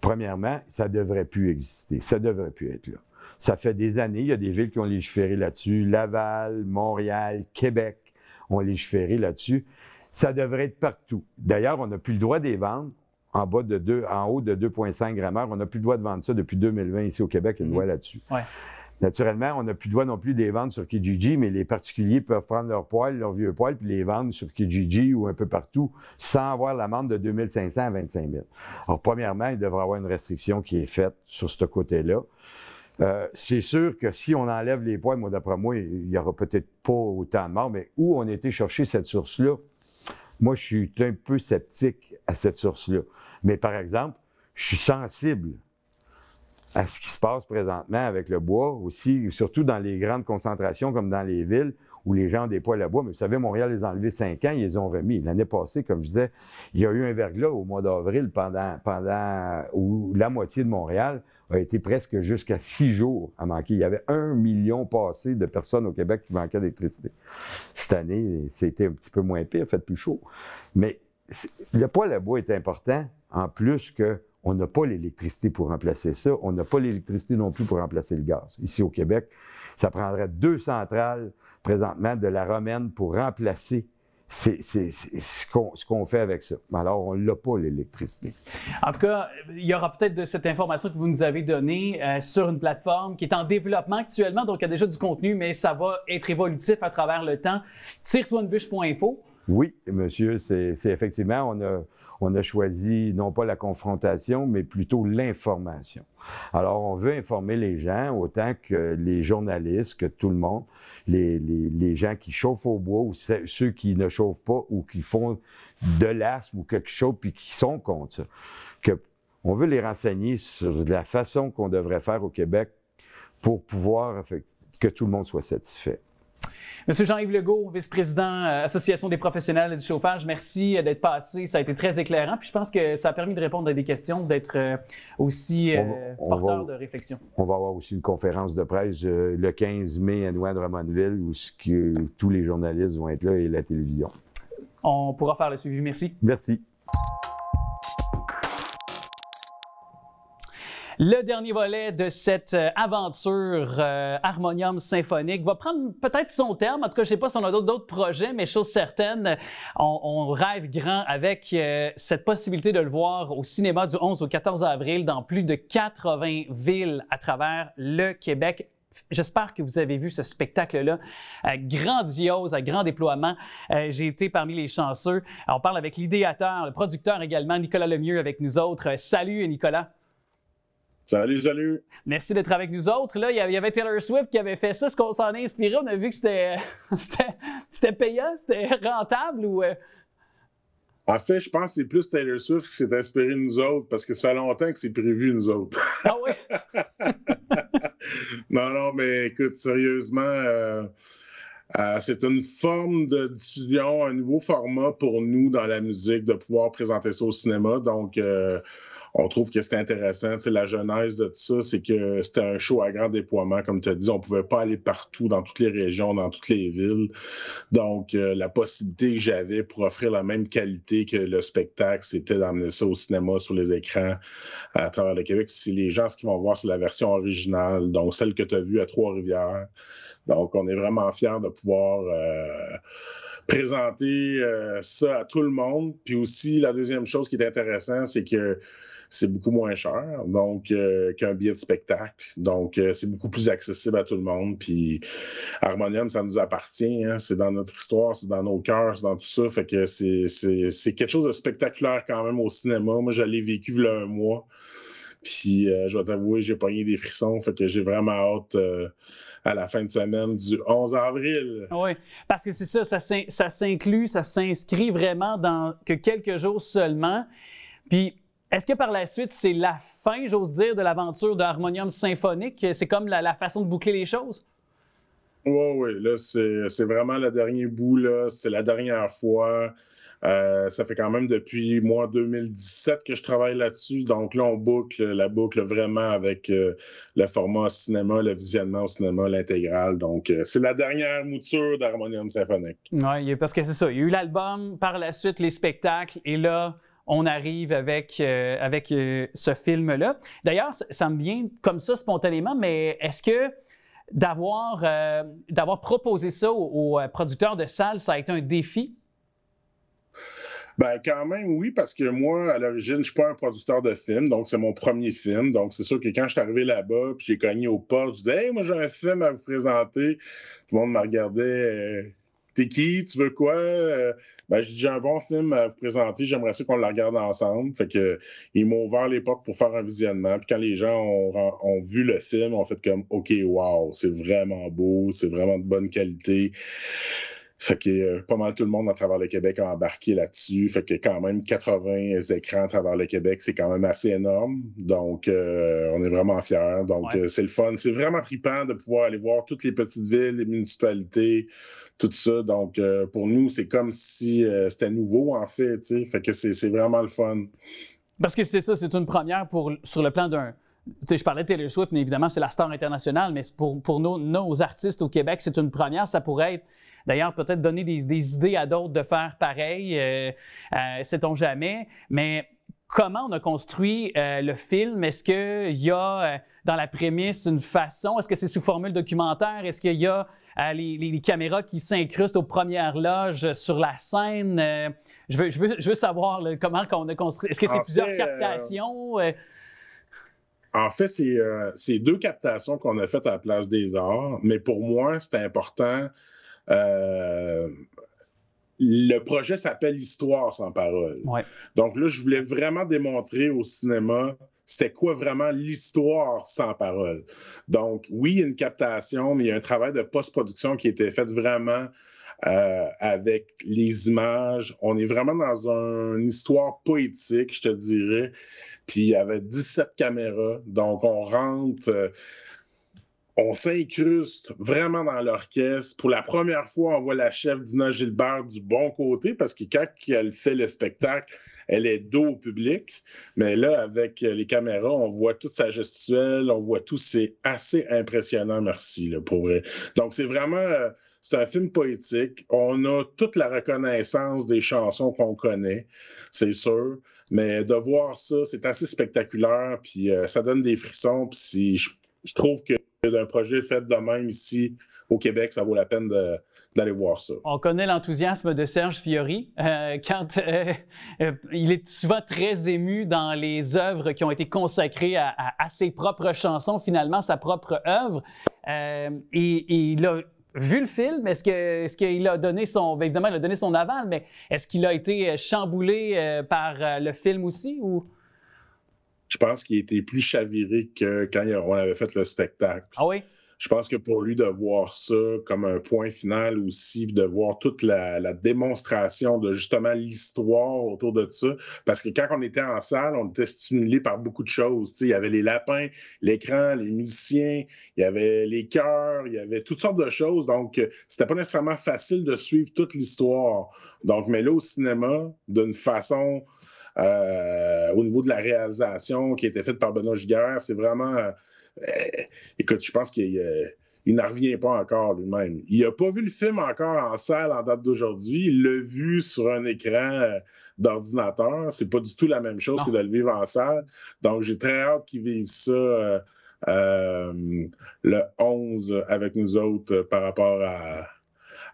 Premièrement, ça devrait plus exister. Ça devrait plus être là. Ça fait des années, il y a des villes qui ont légiféré là-dessus. Laval, Montréal, Québec ont légiféré là-dessus. Ça devrait être partout. D'ailleurs, on n'a plus le droit des vendre en, bas de en haut de 2,5 grammaires. On n'a plus le droit de vendre ça depuis 2020 ici au Québec, une mhm. loi là-dessus. Naturellement, on n'a plus de droit non plus des ventes sur Kijiji, mais les particuliers peuvent prendre leurs poils, leurs vieux poils, puis les vendre sur Kijiji ou un peu partout sans avoir l'amende de 2500 à 25 000. Alors, premièrement, il devrait y avoir une restriction qui est faite sur ce côté-là. Euh, c'est sûr que si on enlève les poils, moi, d'après moi, il n'y aura peut-être pas autant de morts, mais où on a été chercher cette source-là, moi, je suis un peu sceptique à cette source-là. Mais par exemple, je suis sensible à ce qui se passe présentement avec le bois aussi, surtout dans les grandes concentrations comme dans les villes où les gens ont des poils à bois. Mais vous savez, Montréal les a enlevés cinq ans, ils les ont remis. L'année passée, comme je disais, il y a eu un verglas au mois d'avril pendant, pendant où la moitié de Montréal a été presque jusqu'à six jours à manquer. Il y avait un million passé de personnes au Québec qui manquaient d'électricité. Cette année, c'était un petit peu moins pire, fait plus chaud. Mais le poêle à bois est important, en plus que on n'a pas l'électricité pour remplacer ça. On n'a pas l'électricité non plus pour remplacer le gaz. Ici au Québec, ça prendrait deux centrales présentement de la romaine pour remplacer ce qu'on fait avec ça. Alors, on l'a pas, l'électricité. En tout cas, il y aura peut-être de cette information que vous nous avez donnée euh, sur une plateforme qui est en développement actuellement, donc il y a déjà du contenu, mais ça va être évolutif à travers le temps. bûche.info. Oui, monsieur, c'est effectivement, on a, on a choisi non pas la confrontation, mais plutôt l'information. Alors, on veut informer les gens, autant que les journalistes, que tout le monde, les, gens qui chauffent au bois ou ceux qui ne chauffent pas ou qui font de l'asthme ou quelque chose, puis qui sont contre que on veut les renseigner sur la façon qu'on devrait faire au Québec pour pouvoir que tout le monde soit satisfait. Monsieur Jean-Yves Legault, vice-président euh, Association des professionnels du chauffage, merci euh, d'être passé. Ça a été très éclairant. Puis je pense que ça a permis de répondre à des questions, d'être euh, aussi porteur de réflexion. On va avoir aussi une conférence de presse le 15 mai à Noël-Drummondville où tous les journalistes vont être là et la télévision. On pourra faire le suivi. Merci. Merci. Le dernier volet de cette euh, aventure euh, harmonium symphonique va prendre peut-être son terme. En tout cas, je sais pas si on a d'autres projets, mais chose certaine, on, rêve grand avec euh, cette possibilité de le voir au cinéma du 11 au 14 avril dans plus de 80 villes à travers le Québec J'espère que vous avez vu ce spectacle-là, grandiose, à grand déploiement. J'ai été parmi les chanceux. on parle avec l'idéateur, le producteur également, Nicolas Lemieux, avec nous autres. salut Nicolas. Salut, salut. Merci d'être avec nous autres. Là, il y avait Taylor Swift qui avait fait ça. Est-ce qu'on s'en est inspiré? On a vu que c'était, (laughs) c'était, payant, c'était rentable ou. Euh? En fait, je pense que c'est plus Taylor Swift qui s'est inspiré de nous autres parce que ça fait longtemps que c'est prévu, nous autres. Ah oui? (laughs) non, non, mais écoute, sérieusement, euh, euh, c'est une forme de diffusion, un nouveau format pour nous dans la musique de pouvoir présenter ça au cinéma. Donc, on trouve que c'est intéressant. c'est la genèse de tout ça, c'est que c'était un show à grand déploiement, comme tu as dit. On ne pouvait pas aller partout, dans toutes les régions, dans toutes les villes. Donc, euh, la possibilité que j'avais pour offrir la même qualité que le spectacle, c'était d'amener ça au cinéma, sur les écrans à travers le Québec. C'est les gens, ce qu'ils vont voir, c'est la version originale, donc celle que tu as vue à Trois-Rivières. Donc, on est vraiment fiers de pouvoir euh, présenter euh, ça à tout le monde. Puis aussi, la deuxième chose qui est intéressante, c'est que c'est beaucoup moins cher donc euh, qu'un billet de spectacle. Donc, euh, c'est beaucoup plus accessible à tout le monde. Puis Harmonium, ça nous appartient. Hein. c'est dans notre histoire, c'est dans nos cœurs, c'est dans tout ça. Fait que c'est quelque chose de spectaculaire quand même au cinéma. Moi, j'allais vécu il y a un mois. Puis euh, je vais t'avouer, j'ai pogné des frissons. Fait que j'ai vraiment hâte à la fin de semaine du 11 avril. Ah oui, parce que c'est ça, ça s'inclut, ça s'inscrit vraiment dans que quelques jours seulement. Puis est-ce que par la suite, c'est la fin, j'ose dire, de l'aventure de Harmonium Symphonique? C'est comme la, façon de boucler les choses? Oui, oui. Là, c'est vraiment le dernier bout. C'est la dernière fois. Euh, ça fait quand même depuis moi 2017 que je travaille là-dessus. Donc là, on boucle la boucle vraiment avec euh, le format cinéma, le visionnement au cinéma, l'intégral. Donc euh, c'est la dernière mouture d'Harmonium Symphonique. Oui, parce que c'est ça. Il y a eu l'album, par la suite les spectacles, et là, on arrive avec, euh, avec euh, ce film-là. D'ailleurs, ça, me vient comme ça spontanément, mais est-ce que d'avoir, euh, d'avoir proposé ça aux, producteurs de salles, ça a été un défi? Ben, quand même, oui, parce que moi, à l'origine, je ne suis pas un producteur de film, donc c'est mon premier film. Donc, c'est sûr que quand je suis arrivé là-bas, puis j'ai cogné au port, je disais, hey, moi, j'ai un film à vous présenter. Tout le monde me regardait, t'es qui, tu veux quoi? ben, j'ai un bon film à vous présenter, j'aimerais ça qu'on le regarde ensemble. Fait que, ils m'ont ouvert les portes pour faire un visionnement. Puis quand les gens ont, vu le film, ont fait comme, OK, wow, c'est vraiment beau, c'est vraiment de bonne qualité. Fait que euh, pas mal tout le monde à travers le Québec a embarqué là-dessus. Fait que quand même 80 écrans à travers le Québec, c'est quand même assez énorme. Donc, euh, on est vraiment fiers. Donc, euh, c'est le fun. C'est vraiment trippant de pouvoir aller voir toutes les petites villes, les municipalités, tout ça. Donc, euh, pour nous, c'est comme si euh, c'était nouveau, en fait. T'sais. Fait que c'est vraiment le fun. Parce que c'est ça, c'est une première pour, sur le plan d'un. je parlais de Taylor Swift, mais évidemment, c'est la star internationale, mais pour, pour nos, nos artistes au Québec, c'est une première. Ça pourrait être D'ailleurs, peut-être donner des, des, idées à d'autres de faire pareil, euh, sait-on jamais. Mais comment on a construit le film? Est-ce qu'il y a dans la prémisse une façon? Est-ce que c'est sous formule documentaire? Est-ce qu'il y a euh, les, caméras qui s'incrustent aux premières loges sur la scène? Euh, je, veux, savoir comment on a construit. Est-ce que c'est plusieurs euh, captations? En fait, c'est deux captations qu'on a faites à la Place des Arts, mais pour moi, c'est important. le projet s'appelle Histoire sans parole. Donc là, je voulais vraiment démontrer au cinéma c'était quoi vraiment l'histoire sans parole. Donc, oui, il y a une captation, mais il y a un travail de post-production qui était fait vraiment euh, avec les images. On est vraiment dans une histoire poétique, je te dirais. Puis il y avait 17 caméras. Donc, on rentre. Euh, on s'incruste vraiment dans l'orchestre. Pour la première fois, on voit la chef Dina Gilbert du bon côté parce que quand elle fait le spectacle, elle est dos au public. Mais là, avec les caméras, on voit toute sa gestuelle, on voit tout. C'est assez impressionnant, merci, le pour Donc, c'est vraiment. Euh, c'est un film poétique. On a toute la reconnaissance des chansons qu'on connaît, c'est sûr. Mais de voir ça, c'est assez spectaculaire. Puis euh, ça donne des frissons. Puis je trouve que d'un projet fait de même ici au Québec, ça vaut la peine d'aller voir ça. On connaît l'enthousiasme de Serge Fiori euh, quand euh, euh, il est souvent très ému dans les œuvres qui ont été consacrées à, ses propres chansons, finalement, sa propre œuvre. Et, il a vu le film, est-ce qu'il a donné son... Ben, évidemment, il a donné son aval, mais est-ce qu'il a été chamboulé par le film aussi ou je pense qu'il était plus chaviré que quand on avait fait le spectacle. Ah oui? Je pense que pour lui, de voir ça comme un point final aussi, de voir toute la, démonstration de justement l'histoire autour de ça, parce que quand on était en salle, on était stimulé par beaucoup de choses. Il y avait les lapins, l'écran, les musiciens, il y avait les chœurs, il y avait toutes sortes de choses. Donc, euh, c'était pas nécessairement facile de suivre toute l'histoire. Donc, mais là, au cinéma, d'une façon euh, au niveau de la réalisation qui a été faite par Benoît Giguère, c'est vraiment. Euh, écoute, je pense qu'il euh, n'en revient pas encore lui-même. Il n'a pas vu le film encore en salle en date d'aujourd'hui. Il l'a vu sur un écran d'ordinateur. C'est pas du tout la même chose que de le vivre en salle. Donc, j'ai très hâte qu'il vive ça le 11 avec nous autres par rapport à,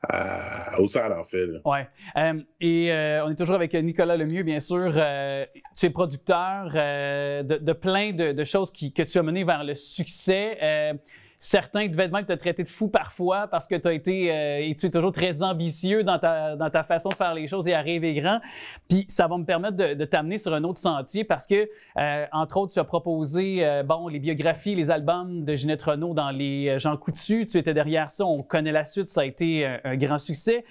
à, euh, au en fait. Oui. Euh, et euh, on est toujours avec Nicolas Lemieux, bien sûr. tu es producteur de, plein de, choses qui, que tu as menées vers le succès certains devaient même te traiter de fou parfois parce que tu as été euh, et tu es toujours très ambitieux dans ta, façon de faire les choses et à rêver grand. Puis ça va me permettre de, t'amener sur un autre sentier parce que, euh, entre autres, tu as proposé euh, bon, les biographies, les albums de Ginette Renault dans les Jean Coutu. Tu étais derrière ça. On connaît la suite. Ça a été un grand succès.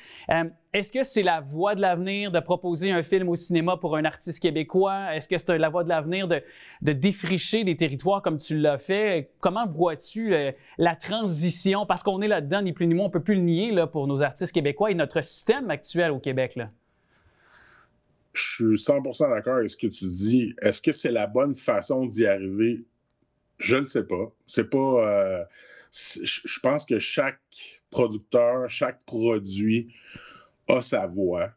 Est-ce que c'est la voie de l'avenir de proposer un film au cinéma pour un artiste québécois? Est-ce que c'est la voie de l'avenir de, défricher des territoires comme tu l'as fait? Comment vois-tu euh, la transition? Parce qu'on est là-dedans, ni plus ni moins, on ne peut plus le nier là, pour nos artistes québécois et notre système actuel au Québec. Je suis 100% d'accord avec ce que tu dis. Est-ce que c'est la bonne façon d'y arriver? Je ne sais pas. C'est pas. Euh, je pense que chaque producteur, chaque produit a sa voix.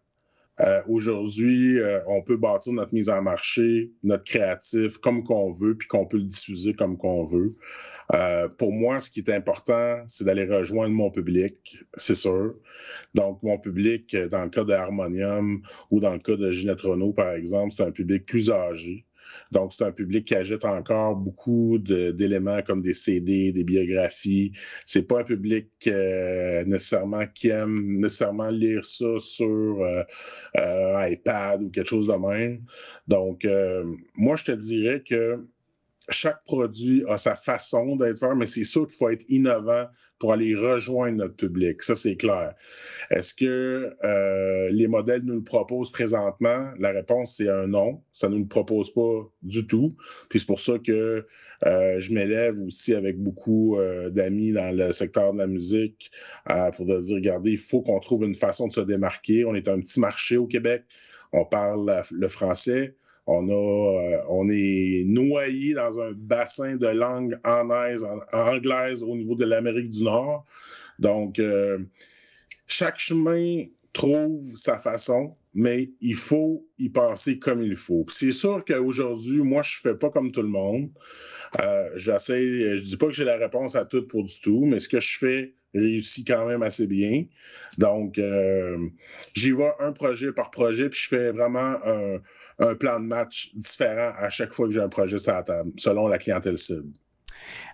Euh, aujourd'hui, euh, on peut bâtir notre mise en marché, notre créatif comme qu'on veut, puis qu'on peut le diffuser comme qu'on veut. Euh, pour moi, ce qui est important, c'est d'aller rejoindre mon public, c'est sûr. Donc, mon public, dans le cas de Harmonium ou dans le cas de Ginette Renault, par exemple, c'est un public plus âgé. Donc, c'est un public qui ajoute encore beaucoup d'éléments comme des CD, des biographies. C'est pas un public euh, nécessairement qui aime nécessairement lire ça sur euh, euh, iPad ou quelque chose de même. Donc, moi, je te dirais que chaque produit a sa façon d'être fait, mais c'est sûr qu'il faut être innovant pour aller rejoindre notre public. Ça, c'est clair. Est-ce que euh, les modèles nous le proposent présentement? La réponse, c'est un non. Ça ne nous le propose pas du tout. Puis c'est pour ça que euh, je m'élève aussi avec beaucoup euh, d'amis dans le secteur de la musique pour dire, regardez, il faut qu'on trouve une façon de se démarquer. On est un petit marché au Québec. On parle le français on, a, euh, on est noyé dans un bassin de langue anglaise, au niveau de l'Amérique du Nord. Donc, euh, chaque chemin trouve sa façon, mais il faut y passer comme il faut. C'est sûr qu'aujourd'hui, moi, je ne fais pas comme tout le monde. Euh, j'essaie, je ne dis pas que j'ai la réponse à tout pour du tout, mais ce que je fais réussit quand même assez bien. Donc, j'y vois un projet par projet, puis je fais vraiment un, un plan de match différent à chaque fois que j'ai un projet sur la table, selon la clientèle cible.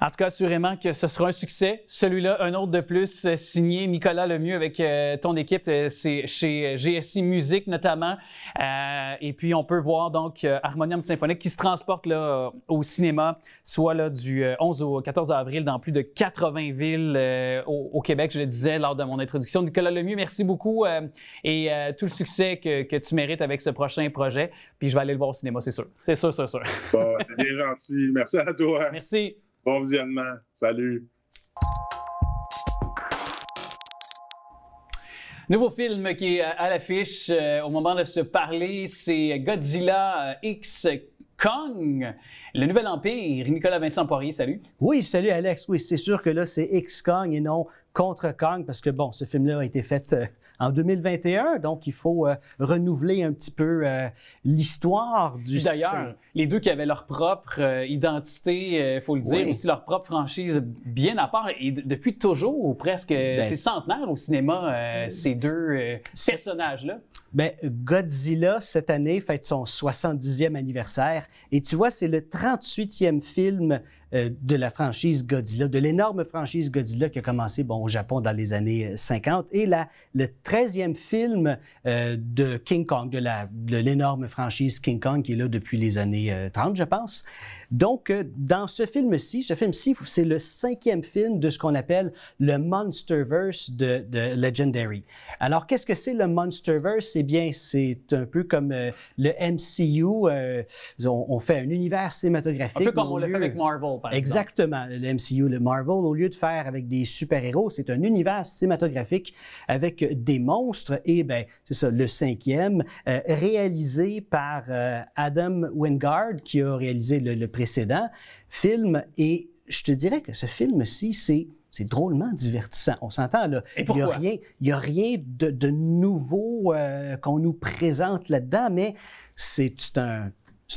En tout cas, assurément que ce sera un succès. Celui-là, un autre de plus, euh, signé Nicolas Lemieux avec euh, ton équipe, euh, c'est chez GSI Musique notamment. et puis, on peut voir donc Harmonium Symphonique qui se transporte là, au cinéma, soit là, du 11 au 14 avril dans plus de 80 villes au, Québec, je le disais lors de mon introduction. Nicolas Lemieux, merci beaucoup et tout le succès que, tu mérites avec ce prochain projet. Puis, je vais aller le voir au cinéma, c'est sûr. C'est sûr, c'est sûr. sûr. Bon, T'es bien gentil. Merci à toi. Merci. Bon visionnement. Salut. Nouveau film qui est à l'affiche euh, au moment de se parler, c'est Godzilla euh, X Kong, le Nouvel Empire. Nicolas Vincent Poirier, salut. Oui, salut Alex. Oui, c'est sûr que là, c'est X Kong et non contre Kong, parce que bon, ce film-là a été fait euh, en 2021. Donc, il faut euh, renouveler un petit peu euh, l'histoire du. D'ailleurs, e. les deux qui avaient leur propre euh, identité, il faut le dire, aussi leur propre franchise bien à part. Et depuis toujours, presque, ces ben, c'est au cinéma, ces deux personnages-là. Ben, Godzilla, cette année, fête son 70e anniversaire. Et tu vois, c'est le 38e film euh, de la franchise Godzilla, de l'énorme franchise Godzilla qui a commencé bon, au Japon dans les années 50, euh, et la, le 13e film euh, de King Kong, de l'énorme franchise King Kong qui est là depuis les années 30, je pense. Donc, euh, dans ce film-ci, ce film-ci, c'est le cinquième film de ce qu'on appelle le Monsterverse de, Legendary. Alors, qu'est-ce que c'est le Monsterverse? Eh bien, c'est un peu comme euh, le MCU. Euh, on, fait un univers cinématographique. Un peu comme on le fait avec Marvel, par Exactement, exemple. Exactement, le MCU, le Marvel, au lieu de faire avec des super-héros, c'est un univers cinématographique avec des monstres. Et bien, c'est ça, le cinquième, réalisé par Adam Wingard, qui a réalisé le, le film. Et je te dirais que ce film-ci, c'est c'est drôlement divertissant. On s'entend, là. il n'y a rien, il a rien de, nouveau euh, qu'on nous présente là-dedans, mais c'est un,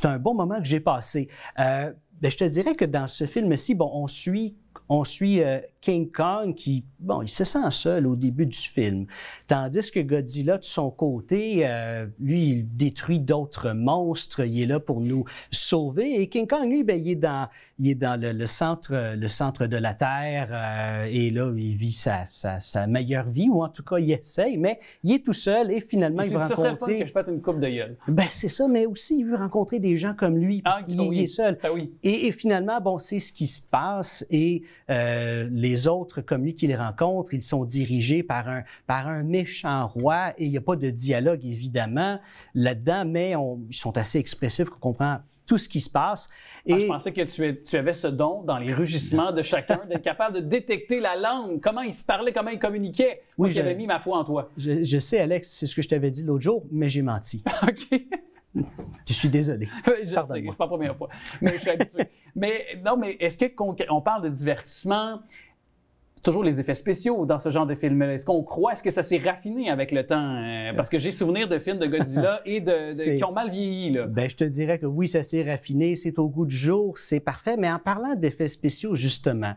un bon moment que j'ai passé. Euh, ben, je te dirais que dans ce film-ci, bon, on suit, on suit euh, King Kong qui, bon, il se sent seul au début du film. Tandis que Godzilla, de son côté, euh, lui, il détruit d'autres monstres, il est là pour nous sauver. Et King Kong, lui, bien, il est dans, est dans le, centre, le centre de la Terre euh, et là, il vit sa, sa, meilleure vie, ou en tout cas, il essaye, mais il est tout seul et finalement, il veut rencontrer... que je pète une coupe de gueule. Ben, c'est ça, mais aussi, il veut rencontrer des gens comme lui, parce ah, qu'il est seul. Ah, oui. et, et, finalement, bon, c'est ce qui se passe et euh, les les autres communes qu'ils rencontrent, ils sont dirigés par un, par un méchant roi et il n'y a pas de dialogue, évidemment, là-dedans, mais ils sont assez expressifs qu'on comprend tout ce qui se passe. Ah, je pensais que tu, avais ce don dans les rugissements de chacun d'être capable de détecter la langue, comment ils se parlaient, comment ils communiquaient. oui, j'avais mis ma foi en toi. Je, sais, Alex, c'est ce que je t'avais dit l'autre jour, mais j'ai menti. (laughs) OK. Je suis désolé. (laughs) je sais, c'est pas la première fois, mais je suis habitué. mais non, mais est-ce qu'on on parle de divertissement? toujours les effets spéciaux dans ce genre de film-là. Est-ce qu'on croit, est-ce que ça s'est raffiné avec le temps? Euh, parce que j'ai souvenir de films de Godzilla (laughs) et de, qui ont mal vieilli. Ben, je te dirais que oui, ça s'est raffiné, c'est au goût du jour, c'est parfait. Mais en parlant d'effets spéciaux, justement,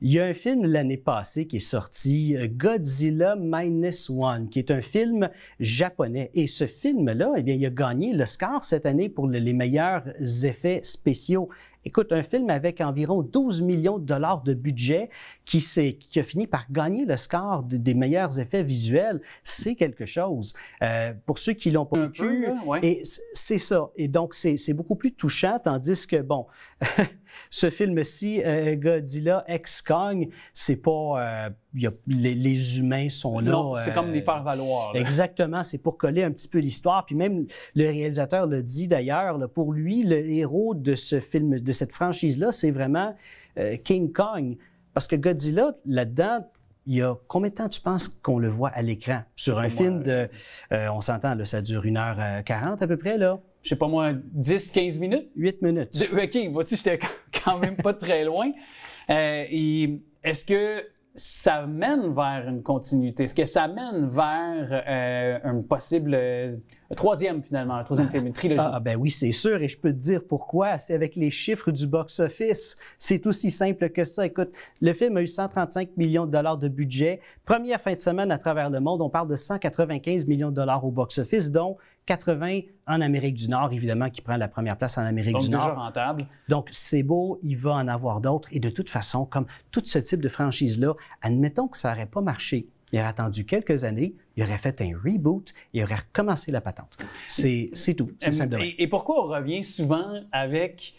il y a un film l'année passée qui est sorti, euh, Godzilla Minus One, qui est un film japonais. Et ce film-là, eh bien, il a gagné le score cette année pour les meilleurs effets spéciaux. Écoute, un film avec environ 12 millions de dollars de budget qui, qui a fini par gagner le score des, meilleurs effets visuels, c'est quelque chose. Euh, pour ceux qui l'ont pas vu, et c'est ça. Et donc, c'est beaucoup plus touchant, tandis que, bon, (laughs) Ce film-ci, euh, Godzilla X Kong, c'est pas. Euh, les, humains sont là. Non, c'est comme les euh, faire-valoir. Exactement, c'est pour coller un petit peu l'histoire. Puis même le réalisateur le dit d'ailleurs, pour lui, le héros de ce film, de cette franchise-là, c'est vraiment King Kong. Parce que Godzilla, là-dedans, il y a combien de temps tu penses qu'on le voit à l'écran? Sur un film de. on s'entend, ça dure 1h40 à peu près, là je sais pas moi, 10, 15 minutes? 8 minutes. OK, vois-tu, j'étais (laughs) quand même pas très loin. Euh, est-ce que ça mène vers une continuité? Est-ce que ça mène vers euh, un possible euh, troisième, finalement, un troisième film, une trilogie? Ah, ben oui, c'est sûr, et je peux te dire pourquoi. C'est avec les chiffres du box-office. C'est aussi simple que ça. Écoute, le film a eu 135 millions de dollars de budget. Première fin de semaine à travers le monde, on parle de 195 millions de dollars au box-office, dont 80 en Amérique du Nord, évidemment, qui prend la première place en Amérique du Nord. rentable. Donc, c'est beau, il va en avoir d'autres. Et de toute façon, comme tout ce type de franchise-là, admettons que ça n'aurait pas marché. Il aurait attendu quelques années, il aurait fait un reboot, il aurait recommencé la patente. C'est tout, Et, et pourquoi on revient souvent avec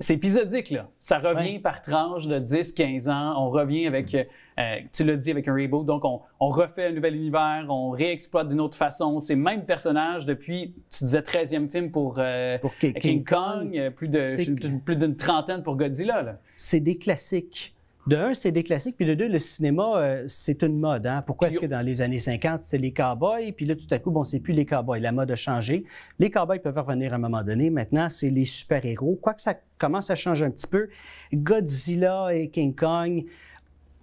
c'est épisodique, là. Ça revient par tranche de 10, 15 ans. On revient avec, mm. euh, euh, tu l'as dit, avec un reboot. Donc, on, refait un nouvel univers, on réexploite d'une autre façon ces mêmes personnages depuis, tu disais, 13e film pour, euh, King, Kong, Kong, de plus d'une trentaine pour Godzilla. C'est des classiques de un, c'est des classiques, puis de deux, le cinéma, euh, c'est une mode. Hein. Pourquoi est-ce que dans les années 50, c'était les cowboys, puis là, tout à coup, bon, c'est plus les cowboys. La mode a changé. Les cowboys peuvent revenir à un moment donné. Maintenant, c'est les super-héros. Quoique ça commence à changer un petit peu. Godzilla et King Kong,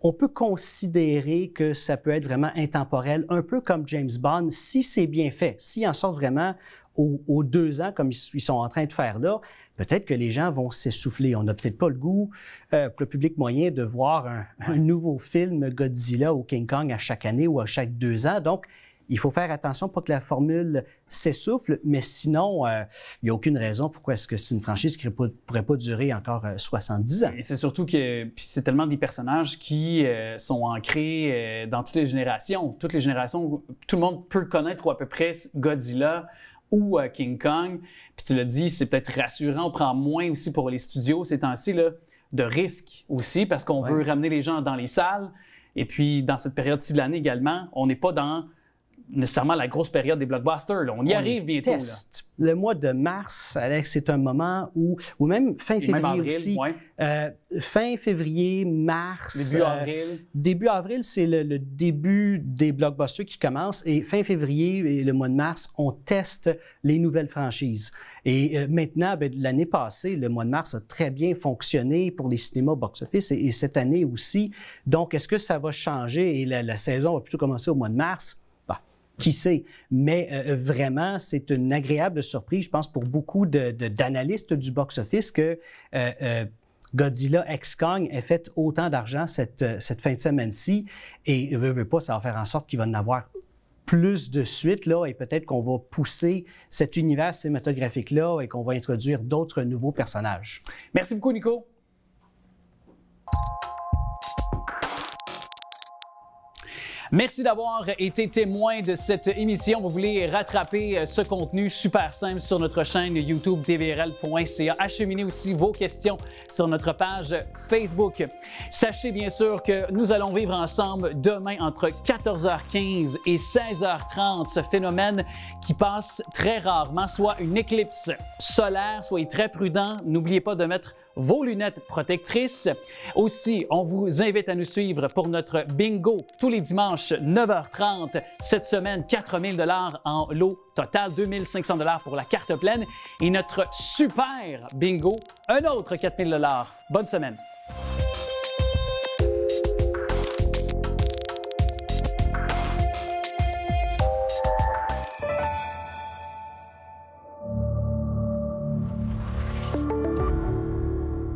on peut considérer que ça peut être vraiment intemporel, un peu comme James Bond, si c'est bien fait, si en sort vraiment aux, deux ans, comme ils, sont en train de faire là, peut-être que les gens vont s'essouffler. On n'a peut-être pas le goût, euh, pour le public moyen, de voir un, nouveau film Godzilla ou King Kong à chaque année ou à chaque deux ans. Donc, il faut faire attention pour que la formule s'essouffle, mais sinon, euh, il n'y a aucune raison pourquoi est-ce que c'est une franchise qui ne pourrait, pas durer encore 70 euh, ans. Et c'est surtout que c'est tellement des personnages qui sont ancrés dans toutes les générations. Toutes les générations, tout le monde peut connaître ou à peu près Godzilla ou à King Kong. Puis tu l'as dit, c'est peut-être rassurant, on prend moins aussi pour les studios ces temps-ci de risques aussi parce qu'on veut ramener les gens dans les salles. Et puis dans cette période-ci de l'année également, on n'est pas dans nécessairement la grosse période des blockbusters. On y arrive bientôt. Teste. Le mois de mars, Alex, c'est un moment où, ou même fin février aussi. Euh, fin février, mars. Début euh, avril. Début avril, c'est le, début des blockbusters qui commencent. Et fin février et le mois de mars, on teste les nouvelles franchises. Et euh, maintenant, ben, l'année passée, le mois de mars a très bien fonctionné pour les cinémas box-office et, cette année aussi. Donc, est-ce que ça va changer et la saison va plutôt commencer au mois de mars? qui sait. Mais euh, euh, vraiment, c'est une agréable surprise, je pense, pour beaucoup d'analystes de, d'analystes du box-office que euh, Godzilla X Kong ait fait autant d'argent cette, cette, fin de semaine-ci. Et veut, veut pas, ça va faire en sorte qu'il va en avoir plus de suite, là, et peut-être qu'on va pousser cet univers cinématographique-là et qu'on va introduire d'autres nouveaux personnages. Merci beaucoup, Nico. Merci d'avoir été témoin de cette émission. Vous voulez rattraper euh, ce contenu super simple sur notre chaîne YouTube tvrl.ca. Acheminez aussi vos questions sur notre page Facebook. Sachez bien sûr que nous allons vivre ensemble demain entre 14h15 et 16h30 ce phénomène qui passe très rarement, soit une éclipse solaire. Soyez très prudents. N'oubliez pas de mettre vos lunettes protectrices. Aussi, on vous invite à nous suivre pour notre bingo tous les dimanches 9h30. Cette semaine, 4000 dollars en lot total, 2500 dollars pour la carte pleine et notre super bingo, un autre 4000 dollars. Bonne semaine.